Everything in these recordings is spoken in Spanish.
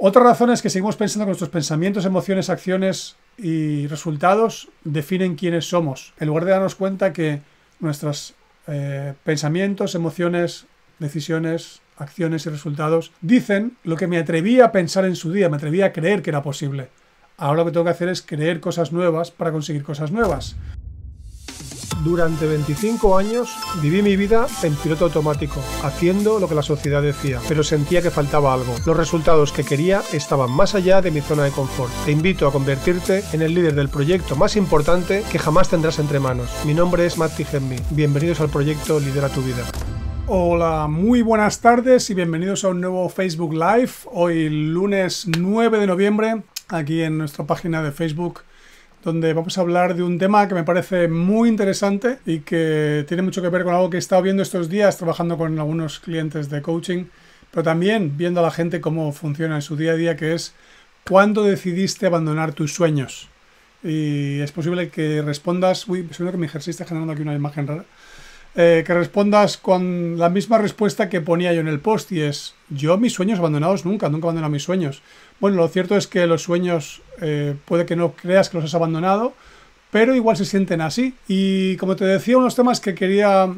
Otra razón es que seguimos pensando que nuestros pensamientos, emociones, acciones y resultados definen quiénes somos, en lugar de darnos cuenta que nuestros eh, pensamientos, emociones, decisiones, acciones y resultados dicen lo que me atreví a pensar en su día, me atreví a creer que era posible. Ahora lo que tengo que hacer es creer cosas nuevas para conseguir cosas nuevas. Durante 25 años viví mi vida en piloto automático, haciendo lo que la sociedad decía, pero sentía que faltaba algo. Los resultados que quería estaban más allá de mi zona de confort. Te invito a convertirte en el líder del proyecto más importante que jamás tendrás entre manos. Mi nombre es Matti Gemmi. Bienvenidos al proyecto Lidera tu vida. Hola, muy buenas tardes y bienvenidos a un nuevo Facebook Live. Hoy lunes 9 de noviembre, aquí en nuestra página de Facebook donde vamos a hablar de un tema que me parece muy interesante y que tiene mucho que ver con algo que he estado viendo estos días trabajando con algunos clientes de coaching, pero también viendo a la gente cómo funciona en su día a día, que es cuándo decidiste abandonar tus sueños. Y es posible que respondas, uy, suena que mi ejercicio está generando aquí una imagen rara, eh, que respondas con la misma respuesta que ponía yo en el post y es, yo mis sueños abandonados nunca, nunca abandoné mis sueños. Bueno, lo cierto es que los sueños eh, puede que no creas que los has abandonado, pero igual se sienten así. Y como te decía, unos temas que quería,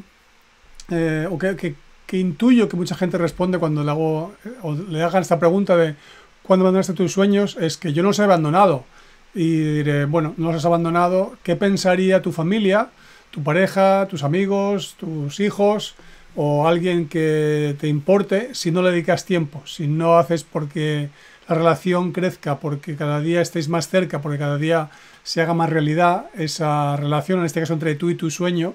eh, o que, intuyo que mucha gente responde cuando le, hago, eh, o le hagan esta pregunta de ¿cuándo abandonaste tus sueños? Es que yo no los he abandonado. Y diré, bueno, no los has abandonado, ¿qué pensaría tu familia, tu pareja, tus amigos, tus hijos? o alguien que te importe si no le dedicas tiempo, si no haces porque relación crezca, porque cada día estéis más cerca, porque cada día se haga más realidad esa relación, en este caso entre tú y tu sueño.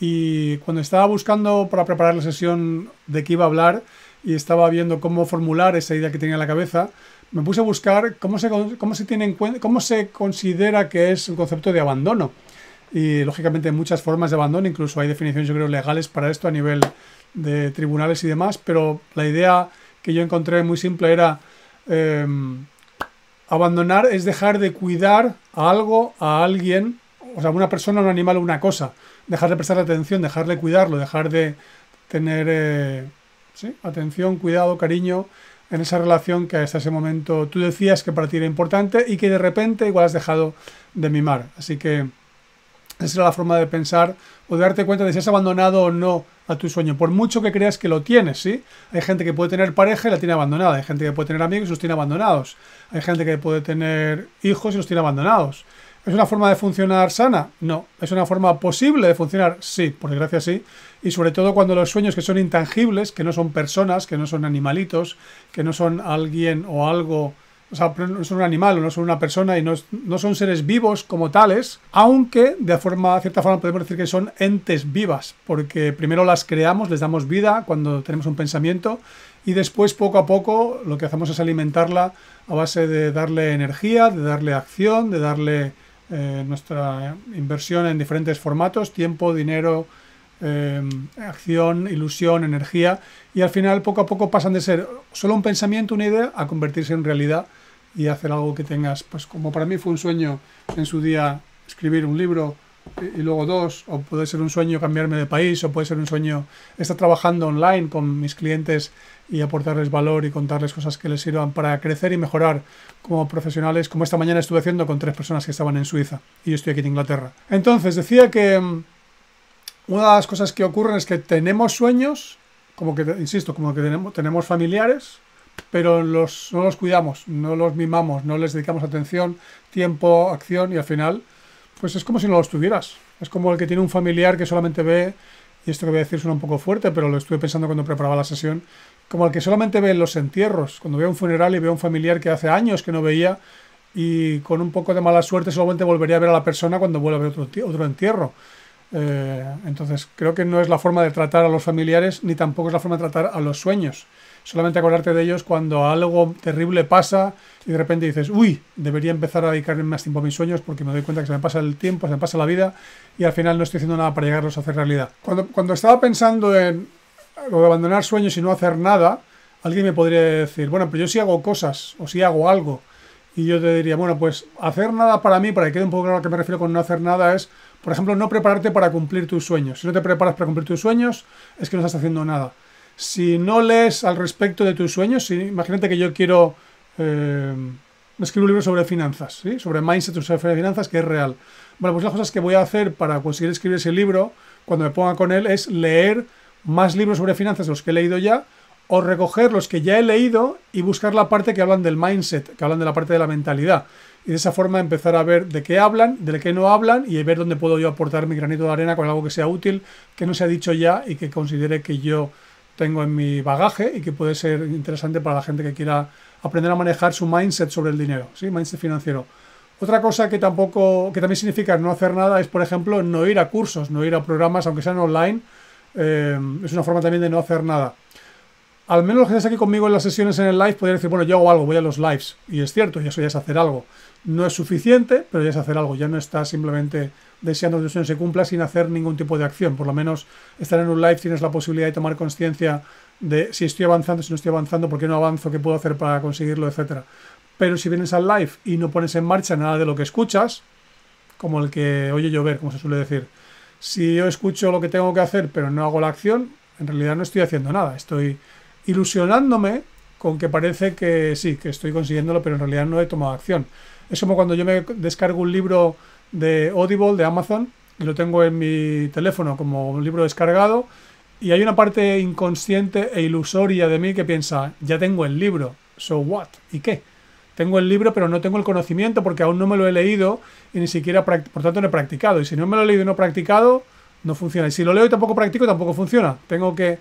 Y cuando estaba buscando para preparar la sesión de qué iba a hablar y estaba viendo cómo formular esa idea que tenía en la cabeza, me puse a buscar cómo se, cómo se tiene en cuenta, cómo se considera que es un concepto de abandono. Y lógicamente hay muchas formas de abandono, incluso hay definiciones yo creo legales para esto a nivel de tribunales y demás, pero la idea que yo encontré muy simple era Em, abandonar es dejar de cuidar a algo, a alguien, o sea, una persona, un animal, una cosa. Dejar de prestar atención, dejar de cuidarlo, dejar de tener eh, atención, cuidado, cariño en esa relación que hasta ese momento tú decías que para ti era importante y que de repente igual has dejado de mimar. Así que... Esa es la forma de pensar o de darte cuenta de si has abandonado o no a tu sueño, por mucho que creas que lo tienes, ¿sí? Hay gente que puede tener pareja y la tiene abandonada, hay gente que puede tener amigos y los tiene abandonados, hay gente que puede tener hijos y los tiene abandonados. ¿Es una forma de funcionar sana? No. ¿Es una forma posible de funcionar? Sí, por desgracia sí. Y sobre todo cuando los sueños que son intangibles, que no son personas, que no son animalitos, que no son alguien o algo o sea, no son un animal, no son una persona y no, son seres vivos como tales, aunque de forma, cierta forma podemos decir que son entes vivas, porque primero las creamos, les damos vida cuando tenemos un pensamiento y después poco a poco lo que hacemos es alimentarla a base de darle energía, de darle acción, de darle eh, nuestra inversión en diferentes formatos, tiempo, dinero, Em, acción, ilusión, energía, y al final poco a poco pasan de ser solo un pensamiento, una idea, a convertirse en realidad y hacer algo que tengas, pues como para mí fue un sueño en su día escribir un libro y luego dos, o puede ser un sueño cambiarme de país, o puede ser un sueño estar trabajando online con mis clientes y aportarles valor y contarles cosas que les sirvan para crecer y mejorar como profesionales, como esta mañana estuve haciendo con tres personas que estaban en Suiza y yo estoy aquí en Inglaterra. Entonces, decía que em, una de las cosas que ocurren es que tenemos sueños, como que, insisto, como que tenemos, tenemos familiares, pero los, no los cuidamos, no los mimamos, no les dedicamos atención, tiempo, acción y al final, pues es como si no los tuvieras. Es como el que tiene un familiar que solamente ve, y esto que voy a decir suena un poco fuerte, pero lo estuve pensando cuando preparaba la sesión, como el que solamente ve los entierros, cuando ve un funeral y ve a un familiar que hace años que no veía y con un poco de mala suerte solamente volvería a ver a la persona cuando vuelve a ver otro, otro entierro. Eh, entonces, creo que no es la forma de tratar a los familiares ni tampoco es la forma de tratar a los sueños. Solamente acordarte de ellos cuando algo terrible pasa y de repente dices, uy, debería empezar a dedicarme más tiempo a mis sueños porque me doy cuenta que se me pasa el tiempo, se me pasa la vida y al final no estoy haciendo nada para llegarlos a hacer realidad. Cuando, estaba pensando en abandonar sueños y no hacer nada, alguien me podría decir, bueno, pero yo sí hago cosas o sí hago algo. Y yo te diría, bueno, pues hacer nada para mí, para que quede un poco claro a qué me refiero con no hacer nada, es por ejemplo, no prepararte para cumplir tus sueños. Si no te preparas para cumplir tus sueños, es que no estás haciendo nada. Si no lees al respecto de tus sueños, imagínate que yo quiero eh, escribir un libro sobre finanzas, ¿sí? sobre mindset, sobre finanzas, que es real. Bueno, pues las cosas que voy a hacer para conseguir escribir ese libro, cuando me ponga con él, es leer más libros sobre finanzas, de los que he leído ya, o recoger los que ya he leído y buscar la parte que hablan del mindset, que hablan de la parte de la mentalidad y de esa forma empezar a ver de qué hablan, de qué no hablan y ver dónde puedo yo aportar mi granito de arena con algo que sea útil, que no se ha dicho ya y que considere que yo tengo en mi bagaje y que puede ser interesante para la gente que quiera aprender a manejar su mindset sobre el dinero, ¿sí? mindset financiero. Otra cosa que tampoco, que también significa no hacer nada es, por ejemplo, no ir a cursos, no ir a programas, aunque sean online. Eh, es una forma también de no hacer nada. Al menos los que aquí conmigo en las sesiones en el live podrían decir, bueno, yo hago algo, voy a los lives. Y es cierto, y eso ya es hacer algo. No es suficiente, pero ya es hacer algo, ya no está simplemente deseando que tu sueño se cumpla sin hacer ningún tipo de acción. Por lo menos estar en un live tienes la posibilidad de tomar conciencia de si estoy avanzando, si no estoy avanzando, por qué no avanzo, qué puedo hacer para conseguirlo, etc. Pero si vienes al live y no pones en marcha nada de lo que escuchas, como el que oye llover, como se suele decir, si yo escucho lo que tengo que hacer pero no hago la acción, en realidad no estoy haciendo nada, estoy ilusionándome con que parece que sí, que estoy consiguiéndolo, pero en realidad no he tomado acción. Es como cuando yo me descargo un libro de Audible, de Amazon, y lo tengo en mi teléfono como un libro descargado, y hay una parte inconsciente e ilusoria de mí que piensa, ya tengo el libro, so what, ¿y qué? Tengo el libro, pero no tengo el conocimiento porque aún no me lo he leído y ni siquiera, por tanto, no he practicado. Y si no me lo he leído y no he practicado, no funciona. Y si lo leo y tampoco practico, tampoco funciona. Tengo que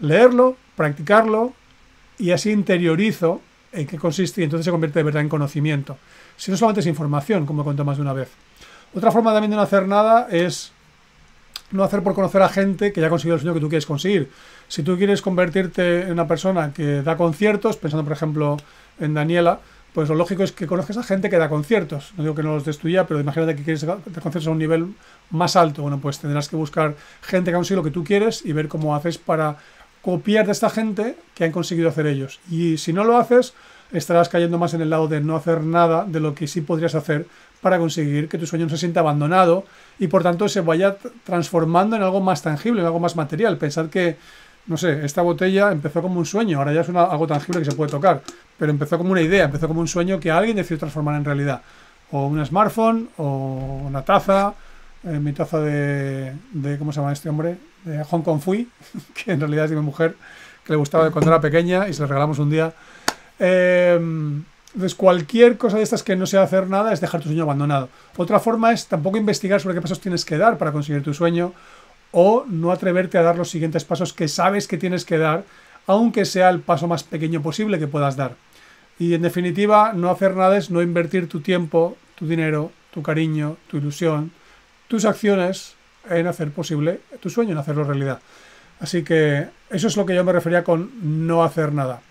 leerlo, practicarlo y así interiorizo en qué consiste y entonces se convierte de verdad en conocimiento. Si no solamente es información, como contado más de una vez. Otra forma también de no hacer nada es no hacer por conocer a gente que ya ha conseguido el sueño que tú quieres conseguir. Si tú quieres convertirte en una persona que da conciertos, pensando por ejemplo en Daniela, pues lo lógico es que conozcas a gente que da conciertos. No digo que no los des pero imagínate que quieres dar conciertos a un nivel más alto. Bueno, pues tendrás que buscar gente que ha conseguido lo que tú quieres y ver cómo haces para copiar de esta gente que han conseguido hacer ellos. Y si no lo haces, estarás cayendo más en el lado de no hacer nada de lo que sí podrías hacer para conseguir que tu sueño no se sienta abandonado y por tanto se vaya transformando en algo más tangible, en algo más material. Pensad que, no sé, esta botella empezó como un sueño, ahora ya es algo tangible que se puede tocar, pero empezó como una idea, empezó como un sueño que alguien decidió transformar en realidad. O un smartphone, o una taza, eh, mi taza de, ¿Cómo se llama este hombre? De Hong Kong Fui, que en realidad es de mi mujer, que le gustaba cuando era pequeña y se la regalamos un día. Eh, entonces, cualquier cosa de estas que no sea hacer nada es dejar tu sueño abandonado. Otra forma es tampoco investigar sobre qué pasos tienes que dar para conseguir tu sueño o no atreverte a dar los siguientes pasos que sabes que tienes que dar, aunque sea el paso más pequeño posible que puedas dar. Y en definitiva, no hacer nada es no invertir tu tiempo, tu dinero, tu cariño, tu ilusión, tus acciones en hacer posible tu sueño, en hacerlo realidad. Así que eso es lo que yo me refería con no hacer nada.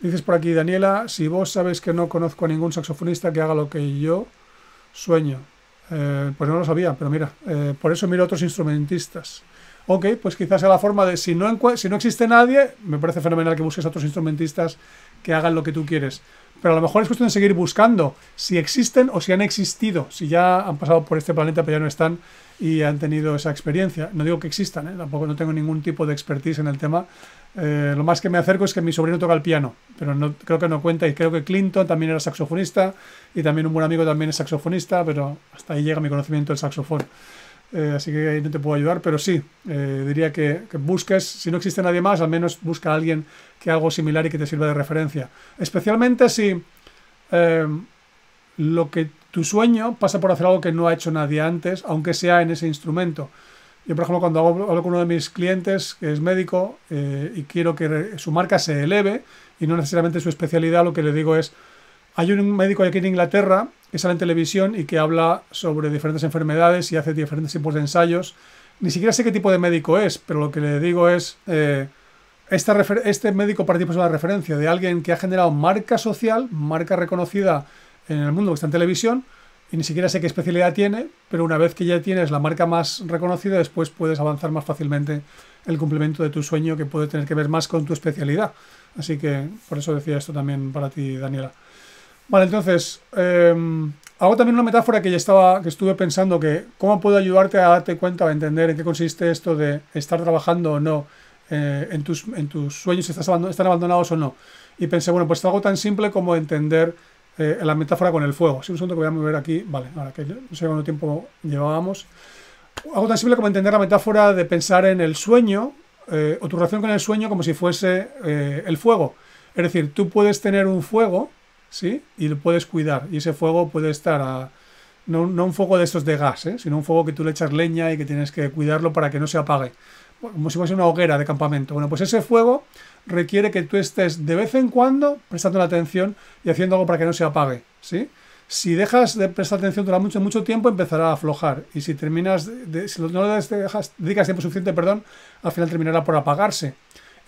Dices por aquí, Daniela, si vos sabes que no conozco a ningún saxofonista que haga lo que yo sueño. Eh, pues no lo sabía, pero mira, eh, por eso miro a otros instrumentistas ok, pues quizás sea la forma de, si no, si no existe nadie, me parece fenomenal que busques a otros instrumentistas que hagan lo que tú quieres. Pero a lo mejor es cuestión de seguir buscando si existen o si han existido, si ya han pasado por este planeta pero ya no están y han tenido esa experiencia. No digo que existan, ¿eh? tampoco no tengo ningún tipo de expertise en el tema. Eh, lo más que me acerco es que mi sobrino toca el piano, pero no, creo que no cuenta y creo que Clinton también era saxofonista y también un buen amigo también es saxofonista, pero hasta ahí llega mi conocimiento del saxofón. Eh, así que ahí no te puedo ayudar, pero sí, eh, diría que, busques, si no existe nadie más, al menos busca a alguien que algo similar y que te sirva de referencia. Especialmente si eh, lo que tu sueño pasa por hacer algo que no ha hecho nadie antes, aunque sea en ese instrumento. Yo, por ejemplo, cuando hago, hablo con uno de mis clientes, que es médico, y quiero que su marca se eleve, y no necesariamente su especialidad, lo que le digo es, hay un médico aquí en Inglaterra que sale en televisión y que habla sobre diferentes enfermedades y hace diferentes tipos de ensayos. Ni siquiera sé qué tipo de médico es, pero lo que le digo es, eh, este médico para ti es una referencia de alguien que ha generado marca social, marca reconocida en el mundo que está en televisión, y ni siquiera sé qué especialidad tiene, pero una vez que ya tienes la marca más reconocida, después puedes avanzar más fácilmente el cumplimiento de tu sueño que puede tener que ver más con tu especialidad. Así que por eso decía esto también para ti, Daniela. Vale, entonces, em, hago también una metáfora que ya estaba, que estuve pensando, que cómo puedo ayudarte a darte cuenta, a entender en qué consiste esto de estar trabajando o no, eh, en, tus, en tus sueños estás están abandonados o no. Y pensé, bueno, pues algo tan simple como entender eh, la metáfora con el fuego. Si un segundo que voy a mover aquí, vale, ahora que no sé cuánto tiempo llevábamos. Algo tan simple como entender la metáfora de pensar en el sueño eh, o tu relación con el sueño como si fuese el fuego. Es decir, tú puedes tener un fuego y lo puedes cuidar. Y ese fuego puede estar a... No, un fuego de estos de gas, ¿eh? sino un fuego que tú le echas leña y que tienes que cuidarlo para que no se apague. como si fuese una hoguera de campamento. Bueno, pues ese fuego requiere que tú estés de vez en cuando prestando la atención y haciendo algo para que no se apague, Si dejas de prestar atención durante mucho, mucho tiempo, empezará a aflojar. Y si terminas, no le dejas, dedicas tiempo suficiente, perdón, al final terminará por apagarse.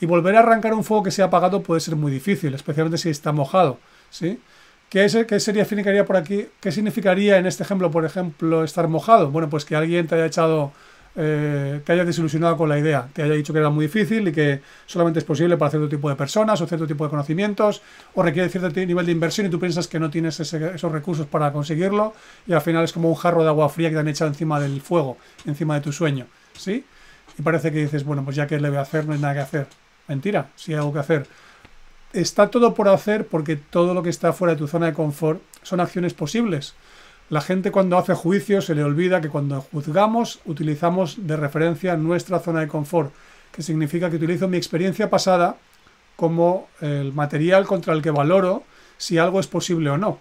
Y volver a arrancar un fuego que se ha apagado puede ser muy difícil, especialmente si está mojado. ¿sí? ¿Qué, sería, significaría por aquí? ¿Qué significaría en este ejemplo, por ejemplo, estar mojado? Bueno, pues que alguien te haya echado, eh, te haya desilusionado con la idea, te haya dicho que era muy difícil y que solamente es posible para cierto tipo de personas o cierto tipo de conocimientos o requiere cierto nivel de inversión y tú piensas que no tienes esos recursos para conseguirlo y al final es como un jarro de agua fría que te han echado encima del fuego, encima de tu sueño, ¿sí? Y parece que dices, bueno, pues ya que le voy a hacer, no hay nada que hacer. Mentira, sí hay algo que hacer está todo por hacer porque todo lo que está fuera de tu zona de confort son acciones posibles. La gente cuando hace juicio se le olvida que cuando juzgamos utilizamos de referencia nuestra zona de confort, que significa que utilizo mi experiencia pasada como el material contra el que valoro si algo es posible o no.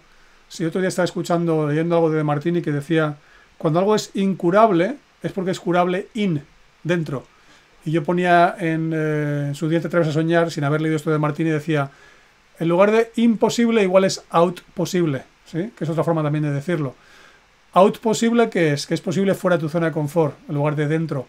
Si otro día estaba escuchando, leyendo algo de Martini que decía, cuando algo es incurable es porque es curable in, dentro. Y yo ponía en eh, su diente Atreves a soñar, sin haber leído esto de Martini, decía, en lugar de imposible igual es out posible, ¿sí? que es otra forma también de decirlo. Out posible que es, que es posible fuera de tu zona de confort, en lugar de dentro.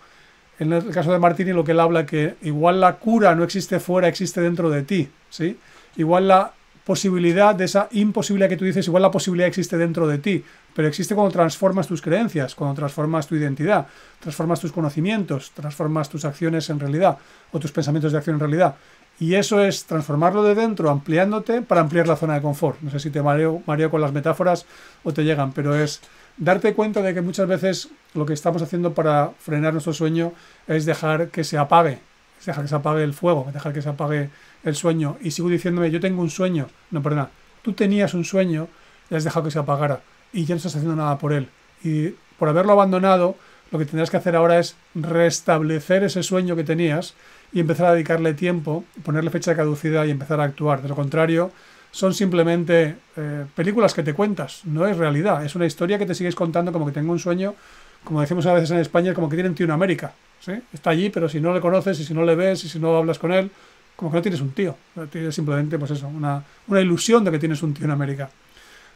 En el caso de Martini lo que él habla que igual la cura no existe fuera, existe dentro de ti, ¿sí? Igual la posibilidad de esa imposibilidad que tú dices, igual la posibilidad existe dentro de ti pero existe cuando transformas tus creencias, cuando transformas tu identidad, transformas tus conocimientos, transformas tus acciones en realidad o tus pensamientos de acción en realidad. Y eso es transformarlo de dentro, ampliándote para ampliar la zona de confort. No sé si te mareo, con las metáforas o te llegan, pero es darte cuenta de que muchas veces lo que estamos haciendo para frenar nuestro sueño es dejar que se apague, es dejar que se apague el fuego, dejar que se apague el sueño. Y sigo diciéndome, yo tengo un sueño. No, perdona, tú tenías un sueño y has dejado que se apagara y ya no estás haciendo nada por él. Y por haberlo abandonado, lo que tendrás que hacer ahora es restablecer ese sueño que tenías y empezar a dedicarle tiempo, ponerle fecha de caducidad y empezar a actuar. De lo contrario, son simplemente eh, películas que te cuentas, no es realidad, es una historia que te sigues contando como que tengo un sueño, como decimos a veces en España, como que tiene un tío en América. ¿sí? Está allí, pero si no le conoces y si no le ves y si no hablas con él, como que no tienes un tío, tienes simplemente pues eso, una, una ilusión de que tienes un tío en América.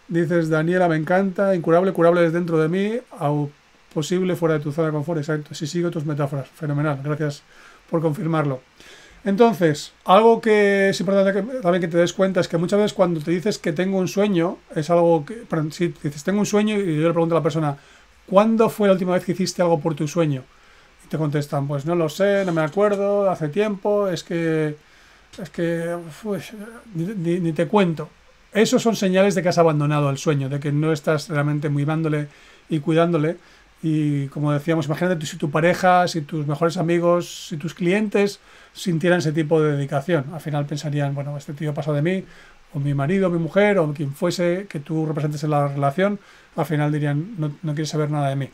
Dices, Daniela, me encanta, incurable, curable desde dentro de mí, o posible fuera de tu zona de confort, exacto. Si sigo tus metáforas, fenomenal, gracias por confirmarlo. Entonces, algo que es importante que, también que te des cuenta es que muchas veces cuando te dices que tengo un sueño, es algo que, perdón, si dices tengo un sueño y yo le pregunto a la persona, ¿cuándo fue la última vez que hiciste algo por tu sueño? Y te contestan, pues no lo sé, no me acuerdo, hace tiempo, es que, es que, ni te cuento. Esos son señales de que has abandonado el sueño, de que no estás realmente dándole y cuidándole. Y como decíamos, imagínate si tu pareja, si tus mejores amigos, si tus clientes sintieran ese tipo de dedicación. Al final pensarían, bueno, este tío pasó de mí, o mi marido, o mi mujer, o quien fuese que tú representes en la relación, al final dirían, no, no quieres saber nada de mí.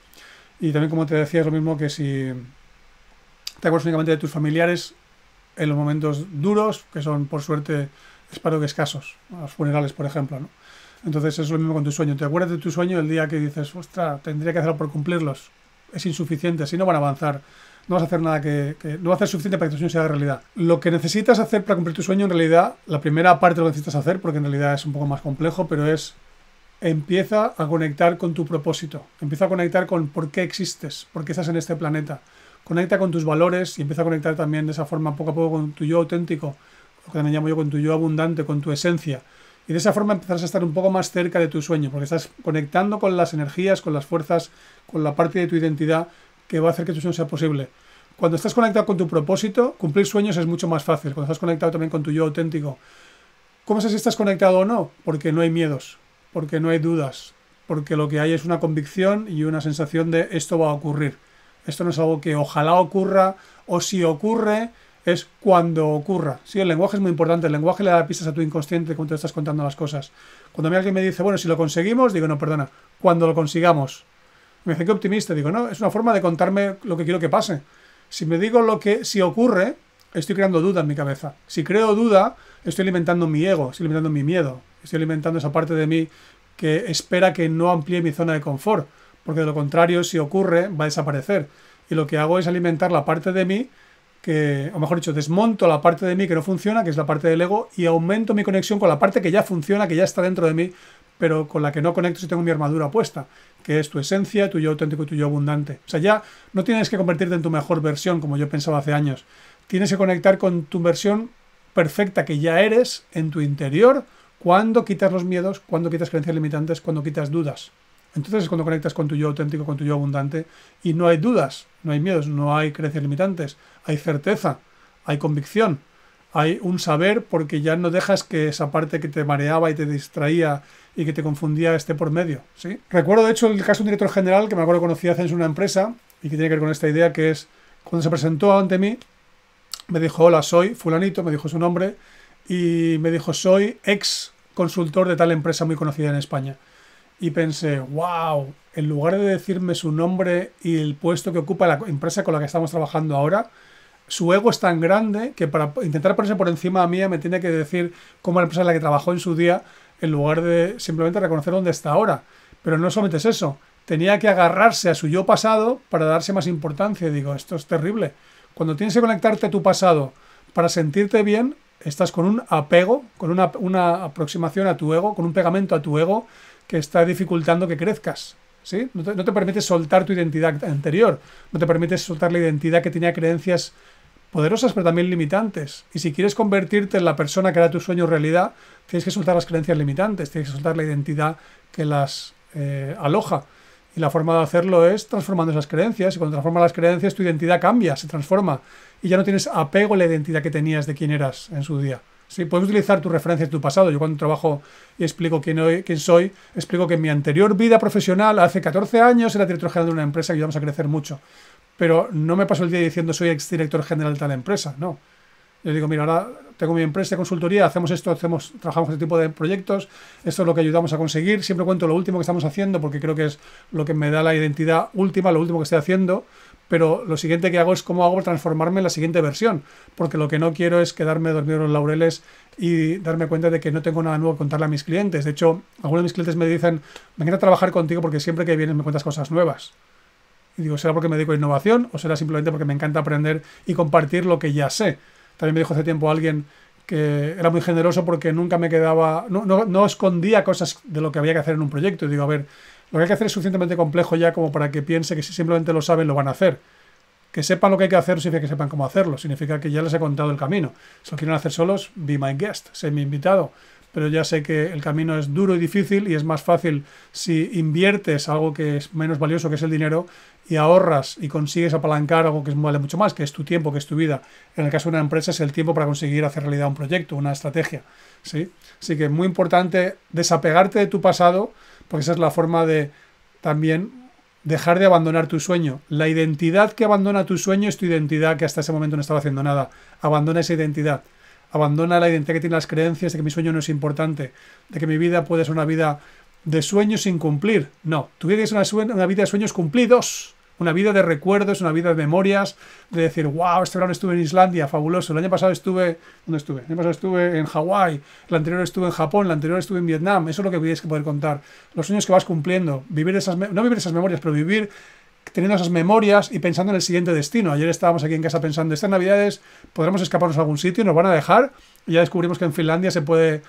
Y también, como te decía, es lo mismo que si te acuerdas únicamente de tus familiares en los momentos duros, que son por suerte paro que escasos, los funerales, por ejemplo, Entonces es lo mismo con tu sueño. Te acuerdas de tu sueño el día que dices, ostras, tendría que hacerlo por cumplirlos. Es insuficiente, así no van a avanzar. No vas a hacer nada que, No va a ser suficiente para que tu sueño sea realidad. Lo que necesitas hacer para cumplir tu sueño, en realidad, la primera parte lo necesitas hacer, porque en realidad es un poco más complejo, pero es. Empieza a conectar con tu propósito. Empieza a conectar con por qué existes, por qué estás en este planeta. Conecta con tus valores y empieza a conectar también de esa forma poco a poco con tu yo auténtico lo que también llamo yo con tu yo abundante, con tu esencia. Y de esa forma empezarás a estar un poco más cerca de tu sueño, porque estás conectando con las energías, con las fuerzas, con la parte de tu identidad que va a hacer que tu sueño sea posible. Cuando estás conectado con tu propósito, cumplir sueños es mucho más fácil. Cuando estás conectado también con tu yo auténtico. ¿Cómo sé si estás conectado o no? Porque no hay miedos, porque no hay dudas, porque lo que hay es una convicción y una sensación de esto va a ocurrir. Esto no es algo que ojalá ocurra o si ocurre, es cuando ocurra. Sí, el lenguaje es muy importante. El lenguaje le da pistas a tu inconsciente cuando te estás contando las cosas. Cuando a mí alguien me dice, bueno, si lo conseguimos, digo, no, perdona, cuando lo consigamos. Me dice, qué optimista. Digo, no, es una forma de contarme lo que quiero que pase. Si me digo lo que, si ocurre, estoy creando duda en mi cabeza. Si creo duda, estoy alimentando mi ego, estoy alimentando mi miedo, estoy alimentando esa parte de mí que espera que no amplíe mi zona de confort. Porque de lo contrario, si ocurre, va a desaparecer. Y lo que hago es alimentar la parte de mí que, o mejor dicho, desmonto la parte de mí que no funciona, que es la parte del ego, y aumento mi conexión con la parte que ya funciona, que ya está dentro de mí, pero con la que no conecto si tengo mi armadura puesta, que es tu esencia, tu yo auténtico, y tu yo abundante. O sea, ya no tienes que convertirte en tu mejor versión, como yo pensaba hace años. Tienes que conectar con tu versión perfecta que ya eres en tu interior, cuando quitas los miedos, cuando quitas creencias limitantes, cuando quitas dudas. Entonces es cuando conectas con tu yo auténtico, con tu yo abundante y no hay dudas, no hay miedos, no hay creencias limitantes, hay certeza, hay convicción, hay un saber porque ya no dejas que esa parte que te mareaba y te distraía y que te confundía esté por medio. Recuerdo de hecho el caso de un director general que me acuerdo que conocí hace una empresa y que tiene que ver con esta idea que es cuando se presentó ante mí me dijo hola soy fulanito, me dijo su nombre y me dijo soy ex consultor de tal empresa muy conocida en España y pensé, wow, en lugar de decirme su nombre y el puesto que ocupa la empresa con la que estamos trabajando ahora, su ego es tan grande que para intentar ponerse por encima mí me tiene que decir cómo era la empresa en la que trabajó en su día, en lugar de simplemente reconocer dónde está ahora. Pero no solamente es eso, tenía que agarrarse a su yo pasado para darse más importancia. digo, esto es terrible. Cuando tienes que conectarte a tu pasado para sentirte bien, estás con un apego, con una, una aproximación a tu ego, con un pegamento a tu ego que está dificultando que crezcas. ¿sí? No, te, permite soltar tu identidad anterior, no te permite soltar la identidad que tenía creencias poderosas pero también limitantes. Y si quieres convertirte en la persona que era tu sueño realidad, tienes que soltar las creencias limitantes, tienes que soltar la identidad que las eh, aloja. Y la forma de hacerlo es transformando esas creencias. Y cuando transformas las creencias, tu identidad cambia, se transforma. Y ya no tienes apego a la identidad que tenías de quién eras en su día. Sí, puedes utilizar tus referencias de tu pasado. Yo cuando trabajo y explico quién, soy, explico que en mi anterior vida profesional, hace 14 años, era director general de una empresa que ayudamos a crecer mucho. Pero no me paso el día diciendo soy ex director general de tal empresa, no. Yo digo, mira, ahora tengo mi empresa de consultoría, hacemos esto, hacemos, trabajamos este tipo de proyectos, esto es lo que ayudamos a conseguir, siempre cuento lo último que estamos haciendo porque creo que es lo que me da la identidad última, lo último que estoy haciendo, pero lo siguiente que hago es cómo hago transformarme en la siguiente versión, porque lo que no quiero es quedarme dormido en los laureles y darme cuenta de que no tengo nada nuevo que contarle a mis clientes. De hecho, algunos de mis clientes me dicen, me encanta trabajar contigo porque siempre que vienes me cuentas cosas nuevas. Y digo, ¿será porque me dedico a innovación o será simplemente porque me encanta aprender y compartir lo que ya sé? También me dijo hace tiempo alguien que era muy generoso porque nunca me quedaba, no, no, no escondía cosas de lo que había que hacer en un proyecto. Y digo, a ver, lo que hay que hacer es suficientemente complejo ya como para que piense que si simplemente lo saben, lo van a hacer. Que sepan lo que hay que hacer significa que sepan cómo hacerlo, significa que ya les he contado el camino. Si lo quieren hacer solos, be my guest, sé mi invitado. Pero ya sé que el camino es duro y difícil y es más fácil si inviertes algo que es menos valioso, que es el dinero, y ahorras y consigues apalancar algo que vale mucho más, que es tu tiempo, que es tu vida. En el caso de una empresa es el tiempo para conseguir hacer realidad un proyecto, una estrategia. ¿sí? Así que es muy importante desapegarte de tu pasado porque esa es la forma de también dejar de abandonar tu sueño. La identidad que abandona tu sueño es tu identidad que hasta ese momento no estaba haciendo nada. Abandona esa identidad. Abandona la identidad que tiene las creencias de que mi sueño no es importante, de que mi vida puede ser una vida de sueños sin cumplir. No, tu vida es una, una vida de sueños cumplidos. Una vida de recuerdos, una vida de memorias, de decir, wow, este verano estuve en Islandia, fabuloso. El año pasado estuve, ¿dónde estuve? El año pasado estuve en Hawái, el anterior estuve en Japón, el anterior estuve en Vietnam. Eso es lo que tienes que poder contar. Los sueños que vas cumpliendo, vivir esas, no vivir esas memorias, pero vivir teniendo esas memorias y pensando en el siguiente destino. Ayer estábamos aquí en casa pensando, estas navidades podremos escaparnos a algún sitio, nos van a dejar. Y ya descubrimos que en Finlandia se puede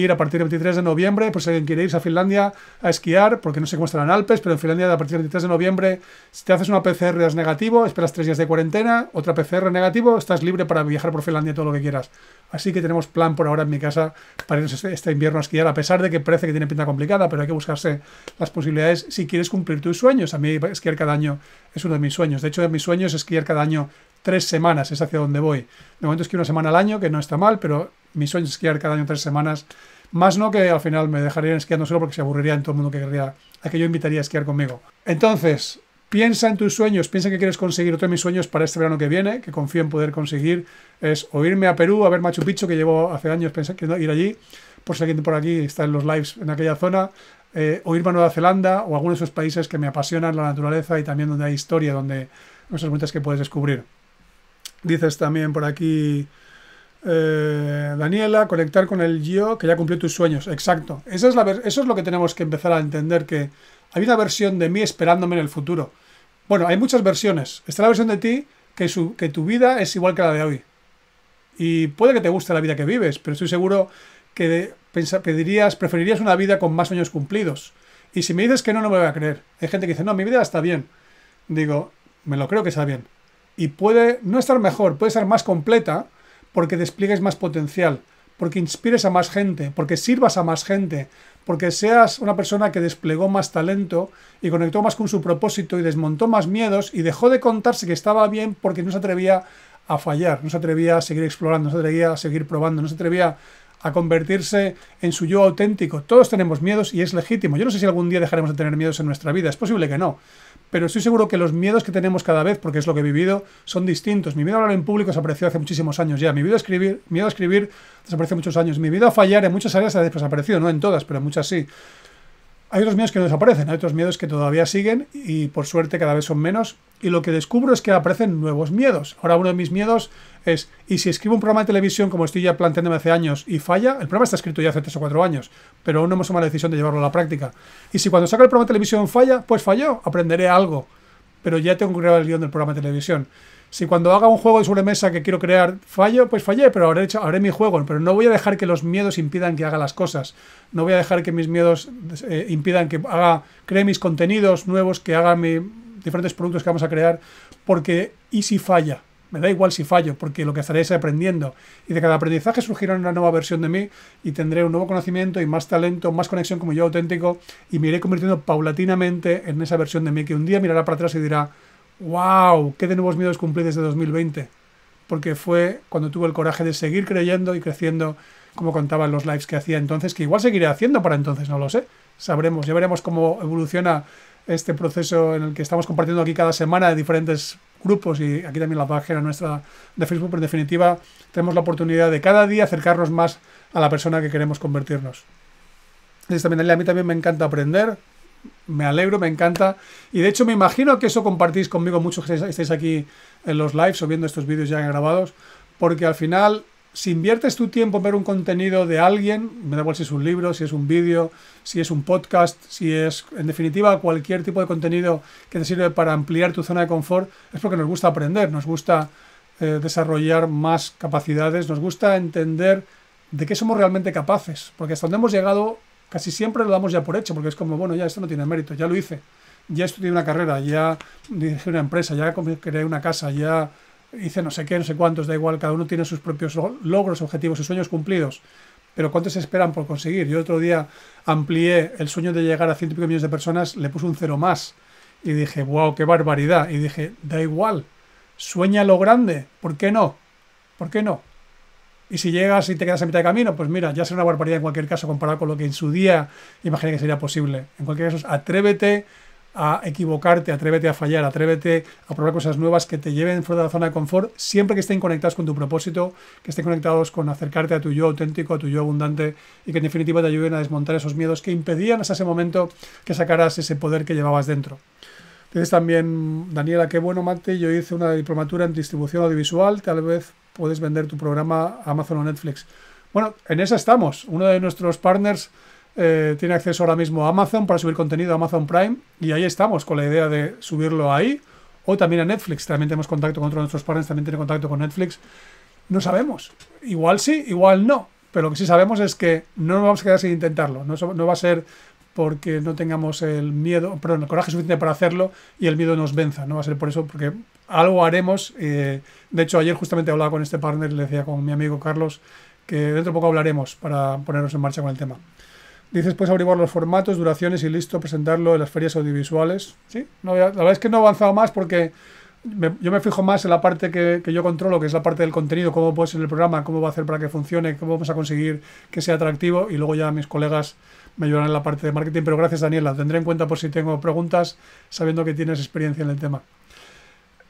ir a partir del 23 de noviembre, pues alguien quiere irse a Finlandia a esquiar, porque no sé cómo estarán Alpes, pero en Finlandia a partir del 23 de noviembre, si te haces una PCR es negativo, esperas tres días de cuarentena, otra PCR negativo, estás libre para viajar por Finlandia todo lo que quieras. Así que tenemos plan por ahora en mi casa para irnos este, este invierno a esquiar, a pesar de que parece que tiene pinta complicada, pero hay que buscarse las posibilidades si quieres cumplir tus sueños. A mí esquiar cada año es uno de mis sueños. De hecho, de mis sueños es esquiar cada año tres semanas, es hacia donde voy. De momento es que una semana al año, que no está mal, pero mi sueño es esquiar cada año tres semanas. Más no que al final me dejarían esquiando solo porque se aburriría en todo el mundo que querría, a que yo invitaría a esquiar conmigo. Entonces, piensa en tus sueños, piensa que quieres conseguir. Otro de mis sueños para este verano que viene, que confío en poder conseguir, es o irme a Perú a ver Machu Picchu, que llevo hace años pensando ir allí, por si alguien por aquí está en los lives en aquella zona, eh, o irme a Nueva Zelanda o a alguno de esos países que me apasionan la naturaleza y también donde hay historia, donde cosas bonitas que puedes descubrir. Dices también por aquí, eh, Daniela, conectar con el yo que ya cumplió tus sueños. Exacto. Esa es la eso es lo que tenemos que empezar a entender, que hay una versión de mí esperándome en el futuro. Bueno, hay muchas versiones. Está la versión de ti que, su que tu vida es igual que la de hoy. Y puede que te guste la vida que vives, pero estoy seguro que pedirías, preferirías una vida con más sueños cumplidos. Y si me dices que no, no me voy a creer. Hay gente que dice, no, mi vida está bien. Digo, me lo creo que está bien y puede no estar mejor, puede ser más completa porque despliegues más potencial, porque inspires a más gente, porque sirvas a más gente, porque seas una persona que desplegó más talento y conectó más con su propósito y desmontó más miedos y dejó de contarse que estaba bien porque no se atrevía a fallar, no se atrevía a seguir explorando, no se atrevía a seguir probando, no se atrevía a convertirse en su yo auténtico. Todos tenemos miedos y es legítimo. Yo no sé si algún día dejaremos de tener miedos en nuestra vida, es posible que no pero estoy seguro que los miedos que tenemos cada vez, porque es lo que he vivido, son distintos. Mi miedo a hablar en público desapareció hace muchísimos años ya. Mi miedo a escribir, miedo a escribir desapareció muchos años. Mi miedo a fallar en muchas áreas ha desaparecido, no en todas, pero en muchas sí. Hay otros miedos que no desaparecen, hay otros miedos que todavía siguen y por suerte cada vez son menos. Y lo que descubro es que aparecen nuevos miedos. Ahora uno de mis miedos es, y si escribo un programa de televisión como estoy ya planteándome hace años y falla, el programa está escrito ya hace tres o cuatro años, pero aún no hemos tomado la decisión de llevarlo a la práctica. Y si cuando saca el programa de televisión falla, pues falló, aprenderé algo, pero ya tengo que crear el guión del programa de televisión. Si cuando haga un juego de sobremesa que quiero crear fallo, pues fallé, pero habré, hecho, mi juego. Pero no voy a dejar que los miedos impidan que haga las cosas. No voy a dejar que mis miedos eh, impidan que haga, cree mis contenidos nuevos, que haga mis diferentes productos que vamos a crear. Porque, ¿y si falla? Me da igual si fallo, porque lo que estaré es aprendiendo. Y de cada aprendizaje surgirá una nueva versión de mí y tendré un nuevo conocimiento y más talento, más conexión como yo auténtico y me iré convirtiendo paulatinamente en esa versión de mí que un día mirará para atrás y dirá, wow, qué de nuevos miedos cumplí desde 2020. Porque fue cuando tuve el coraje de seguir creyendo y creciendo como contaba en los lives que hacía entonces, que igual seguiré haciendo para entonces, no lo sé. Sabremos, ya veremos cómo evoluciona este proceso en el que estamos compartiendo aquí cada semana de diferentes grupos y aquí también la página nuestra de Facebook, pero en definitiva tenemos la oportunidad de cada día acercarnos más a la persona que queremos convertirnos. Es también, a mí también me encanta aprender, me alegro, me encanta. Y de hecho me imagino que eso compartís conmigo muchos que estáis aquí en los lives o viendo estos vídeos ya grabados, porque al final si inviertes tu tiempo en ver un contenido de alguien, me da igual si es un libro, si es un vídeo, si es un podcast, si es, en definitiva, cualquier tipo de contenido que te sirve para ampliar tu zona de confort, es porque nos gusta aprender, nos gusta eh, desarrollar más capacidades, nos gusta entender de qué somos realmente capaces, porque hasta donde hemos llegado casi siempre lo damos ya por hecho, porque es como, bueno, ya esto no tiene mérito, ya lo hice, ya estudié una carrera, ya dirigí una empresa, ya creé una casa, ya dice no sé qué, no sé cuántos, da igual, cada uno tiene sus propios logros, objetivos y sueños cumplidos. Pero ¿cuántos se esperan por conseguir? Yo otro día amplié el sueño de llegar a ciento y pico millones de personas, le puse un cero más y dije, wow, qué barbaridad. Y dije, da igual, sueña lo grande, ¿por qué no? ¿Por qué no? Y si llegas y te quedas a mitad de camino, pues mira, ya será una barbaridad en cualquier caso comparado con lo que en su día imaginé que sería posible. En cualquier caso, atrévete a equivocarte, atrévete a fallar, atrévete a probar cosas nuevas que te lleven fuera de la zona de confort, siempre que estén conectados con tu propósito, que estén conectados con acercarte a tu yo auténtico, a tu yo abundante y que en definitiva te ayuden a desmontar esos miedos que impedían hasta ese momento que sacaras ese poder que llevabas dentro. Tienes también, Daniela, qué bueno, Mate, yo hice una diplomatura en distribución audiovisual, tal vez puedes vender tu programa a Amazon o Netflix. Bueno, en esa estamos. Uno de nuestros partners eh, tiene acceso ahora mismo a Amazon para subir contenido a Amazon Prime y ahí estamos con la idea de subirlo ahí o también a Netflix. También tenemos contacto con otros de nuestros partners, también tiene contacto con Netflix. No sabemos. Igual sí, igual no. Pero lo que sí sabemos es que no nos vamos a quedar sin intentarlo. No, va a ser porque no tengamos el miedo, perdón, el coraje suficiente para hacerlo y el miedo nos venza. No va a ser por eso, porque algo haremos. Eh, de hecho, ayer justamente he hablado con este partner, y le decía con mi amigo Carlos, que dentro de poco hablaremos para ponernos en marcha con el tema. Dices, puedes averiguar los formatos, duraciones y listo, presentarlo en las ferias audiovisuales. Sí, la verdad es que no he avanzado más porque yo me fijo más en la parte que, yo controlo, que es la parte del contenido, cómo puedes en el programa, cómo va a hacer para que funcione, cómo vamos a conseguir que sea atractivo y luego ya mis colegas me ayudarán en la parte de marketing. Pero gracias Daniela, tendré en cuenta por si tengo preguntas, sabiendo que tienes experiencia en el tema.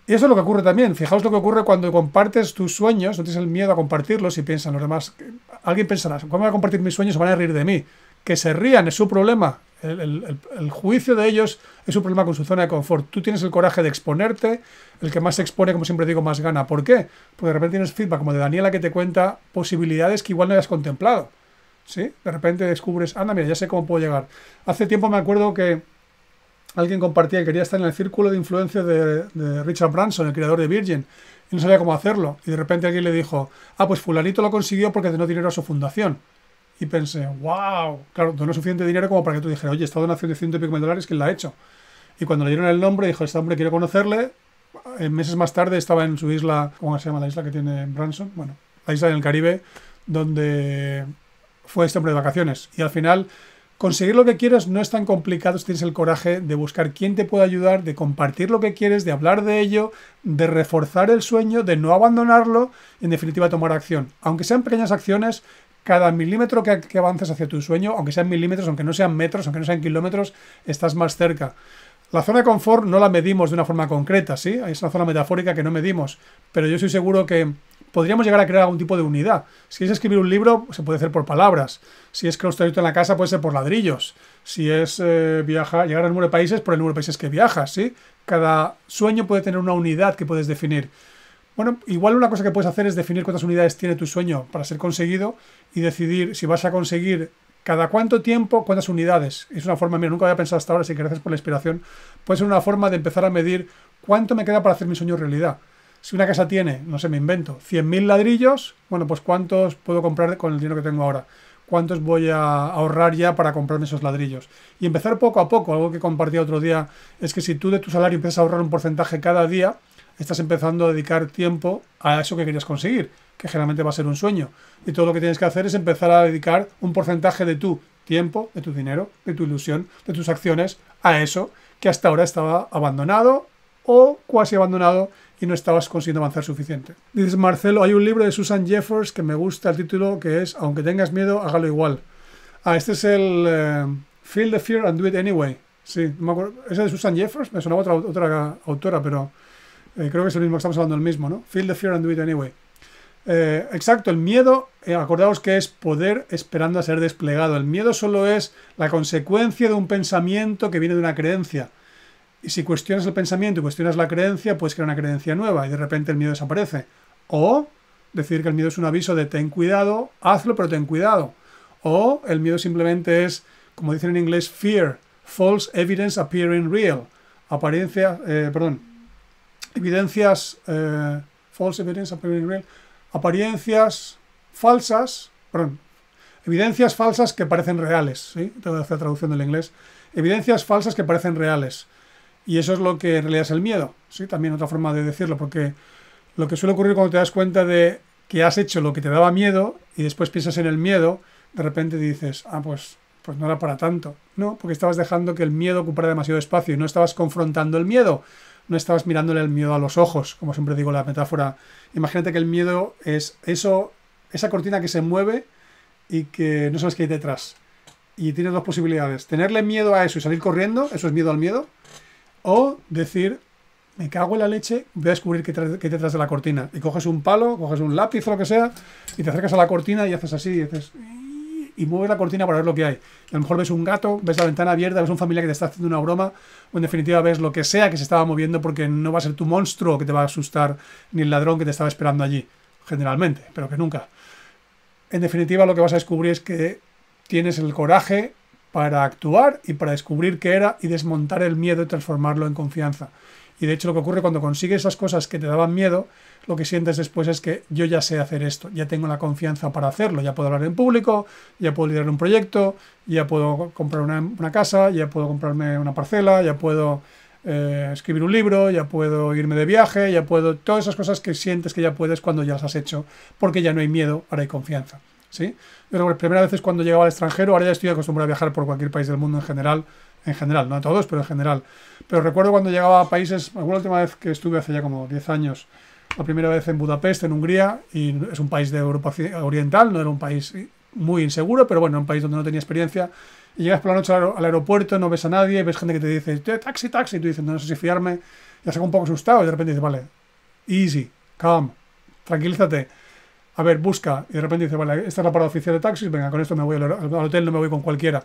Y eso es lo que ocurre también. Fijaos lo que ocurre cuando compartes tus sueños, no tienes el miedo a compartirlos y piensan los demás, alguien pensará, ¿cómo voy a compartir mis sueños? Se van a reír de mí que se rían, es su problema. El, juicio de ellos es un problema con su zona de confort. Tú tienes el coraje de exponerte, el que más se expone, como siempre digo, más gana. ¿Por qué? Porque de repente tienes feedback como de Daniela que te cuenta posibilidades que igual no hayas contemplado. ¿Sí? De repente descubres, anda, mira, ya sé cómo puedo llegar. Hace tiempo me acuerdo que alguien compartía que quería estar en el círculo de influencia de, Richard Branson, el creador de Virgin, y no sabía cómo hacerlo. Y de repente alguien le dijo, ah, pues fulanito lo consiguió porque no dinero a su fundación y pensé, wow, claro, donó suficiente dinero como para que tú dijeras, oye, esta donación de ciento y pico mil dólares, ¿quién la ha hecho? Y cuando le dieron el nombre, dijo, este hombre quiere conocerle. Eh, meses más tarde estaba en su isla, ¿cómo se llama la isla que tiene Branson? Bueno, la isla en el Caribe, donde fue este hombre de vacaciones. Y al final, conseguir lo que quieres no es tan complicado si tienes el coraje de buscar quién te puede ayudar, de compartir lo que quieres, de hablar de ello, de reforzar el sueño, de no abandonarlo, en definitiva tomar acción. Aunque sean pequeñas acciones, cada milímetro que, avances hacia tu sueño, aunque sean milímetros, aunque no sean metros, aunque no sean kilómetros, estás más cerca. La zona de confort no la medimos de una forma concreta, ¿sí? Es una zona metafórica que no medimos, pero yo estoy seguro que podríamos llegar a crear algún tipo de unidad. Si es escribir un libro, se puede hacer por palabras. Si es construirte en la casa, puede ser por ladrillos. Si es eh, viajar, llegar al número de países, por el número de países que viajas, ¿sí? Cada sueño puede tener una unidad que puedes definir. Bueno, igual una cosa que puedes hacer es definir cuántas unidades tiene tu sueño para ser conseguido y decidir si vas a conseguir cada cuánto tiempo, cuántas unidades. Es una forma, mira, nunca había pensado hasta ahora, así que gracias por la inspiración. Puede ser una forma de empezar a medir cuánto me queda para hacer mi sueño realidad. Si una casa tiene, no sé, me invento, 100.000 ladrillos, bueno, pues cuántos puedo comprar con el dinero que tengo ahora. Cuántos voy a ahorrar ya para comprarme esos ladrillos. Y empezar poco a poco. Algo que compartí otro día es que si tú de tu salario empiezas a ahorrar un porcentaje cada día, estás empezando a dedicar tiempo a eso que querías conseguir, que generalmente va a ser un sueño. Y todo lo que tienes que hacer es empezar a dedicar un porcentaje de tu tiempo, de tu dinero, de tu ilusión, de tus acciones a eso que hasta ahora estaba abandonado o cuasi abandonado y no estabas consiguiendo avanzar suficiente. Dices, Marcelo, hay un libro de Susan Jeffers que me gusta el título que es Aunque tengas miedo, hágalo igual. Ah, este es el eh, Feel the Fear and Do It Anyway. Sí, no me acuerdo. de Susan Jeffers, me sonaba otra, otra autora, pero eh, creo que es el mismo, estamos hablando del mismo, ¿no? Feel the fear and do it anyway. Eh, exacto, el miedo, eh, acordaos que es poder esperando a ser desplegado. El miedo solo es la consecuencia de un pensamiento que viene de una creencia. Y si cuestionas el pensamiento y cuestionas la creencia, puedes crear una creencia nueva y de repente el miedo desaparece. O decir que el miedo es un aviso de ten cuidado, hazlo, pero ten cuidado. O el miedo simplemente es, como dicen en inglés, fear, false evidence appearing real. Apariencia, perdón, evidencias, eh, false apariencias falsas, evidencias falsas que parecen reales, ¿sí? Tengo que hacer traducción del inglés, evidencias falsas que parecen reales. Y eso es lo que en realidad es el miedo, ¿sí? También otra forma de decirlo, porque lo que suele ocurrir cuando te das cuenta de que has hecho lo que te daba miedo y después piensas en el miedo, de repente dices, ah, pues, pues no era para tanto. No, porque estabas dejando que el miedo ocupara demasiado espacio y no estabas confrontando el miedo, no estabas mirándole el miedo a los ojos, como siempre digo la metáfora. Imagínate que el miedo es eso, esa cortina que se mueve y que no sabes qué hay detrás. Y tienes dos posibilidades. Tenerle miedo a eso y salir corriendo, eso es miedo al miedo. O decir, me cago en la leche, voy a descubrir qué, hay detrás de la cortina. Y coges un palo, coges un lápiz o lo que sea, y te acercas a la cortina y haces así y dices y mueves la cortina para ver lo que hay. A lo mejor ves un gato, ves la ventana abierta, ves una familia que te está haciendo una broma, o en definitiva ves lo que sea que se estaba moviendo porque no va a ser tu monstruo que te va a asustar, ni el ladrón que te estaba esperando allí, generalmente, pero que nunca. En definitiva lo que vas a descubrir es que tienes el coraje para actuar y para descubrir qué era y desmontar el miedo y transformarlo en confianza. Y de hecho lo que ocurre cuando consigues esas cosas que te daban miedo, lo que sientes después es que yo ya sé hacer esto, ya tengo la confianza para hacerlo, ya puedo hablar en público, ya puedo liderar un proyecto, ya puedo comprar una, casa, ya puedo comprarme una parcela, ya puedo eh, escribir un libro, ya puedo irme de viaje, ya puedo... Todas esas cosas que sientes que ya puedes cuando ya las has hecho, porque ya no hay miedo, ahora hay confianza. ¿sí? pero las primeras veces cuando llegaba al extranjero, ahora ya estoy acostumbrado a viajar por cualquier país del mundo en general, en general, no a todos, pero en general. Pero recuerdo cuando llegaba a países, la última vez que estuve hace ya como 10 años, la primera vez en Budapest, en Hungría, y es un país de Europa Oriental, no era un país muy inseguro, pero bueno, un país donde no tenía experiencia. Y llegas por la noche al aeropuerto, no ves a nadie, ves gente que te dice, taxi, taxi, y tú dices, no, sé si fiarme. Ya saco un poco asustado y de repente dices, vale, easy, calm, tranquilízate. A ver, busca. Y de repente dice, vale, esta es la parada oficial de taxis, venga, con esto me voy al, hotel, no me voy con cualquiera.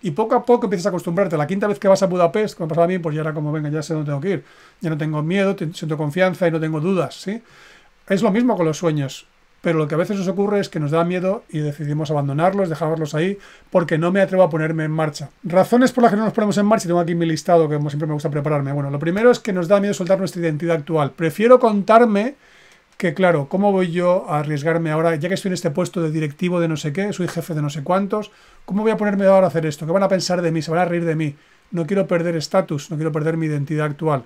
Y poco a poco empiezas a acostumbrarte. La quinta vez que vas a Budapest, como pasaba a mí, pues ya era como, venga, ya sé dónde tengo que ir. Ya no tengo miedo, siento confianza y no tengo dudas, ¿sí? Es lo mismo con los sueños. Pero lo que a veces nos ocurre es que nos da miedo y decidimos abandonarlos, dejarlos ahí, porque no me atrevo a ponerme en marcha. Razones por las que no nos ponemos en marcha, y tengo aquí mi listado que siempre me gusta prepararme. Bueno, lo primero es que nos da miedo soltar nuestra identidad actual. Prefiero contarme que claro, ¿cómo voy yo a arriesgarme ahora, ya que estoy en este puesto de directivo de no sé qué, soy jefe de no sé cuántos, ¿cómo voy a ponerme ahora a hacer esto? ¿Qué van a pensar de mí? ¿Se van a reír de mí? No quiero perder estatus, no quiero perder mi identidad actual.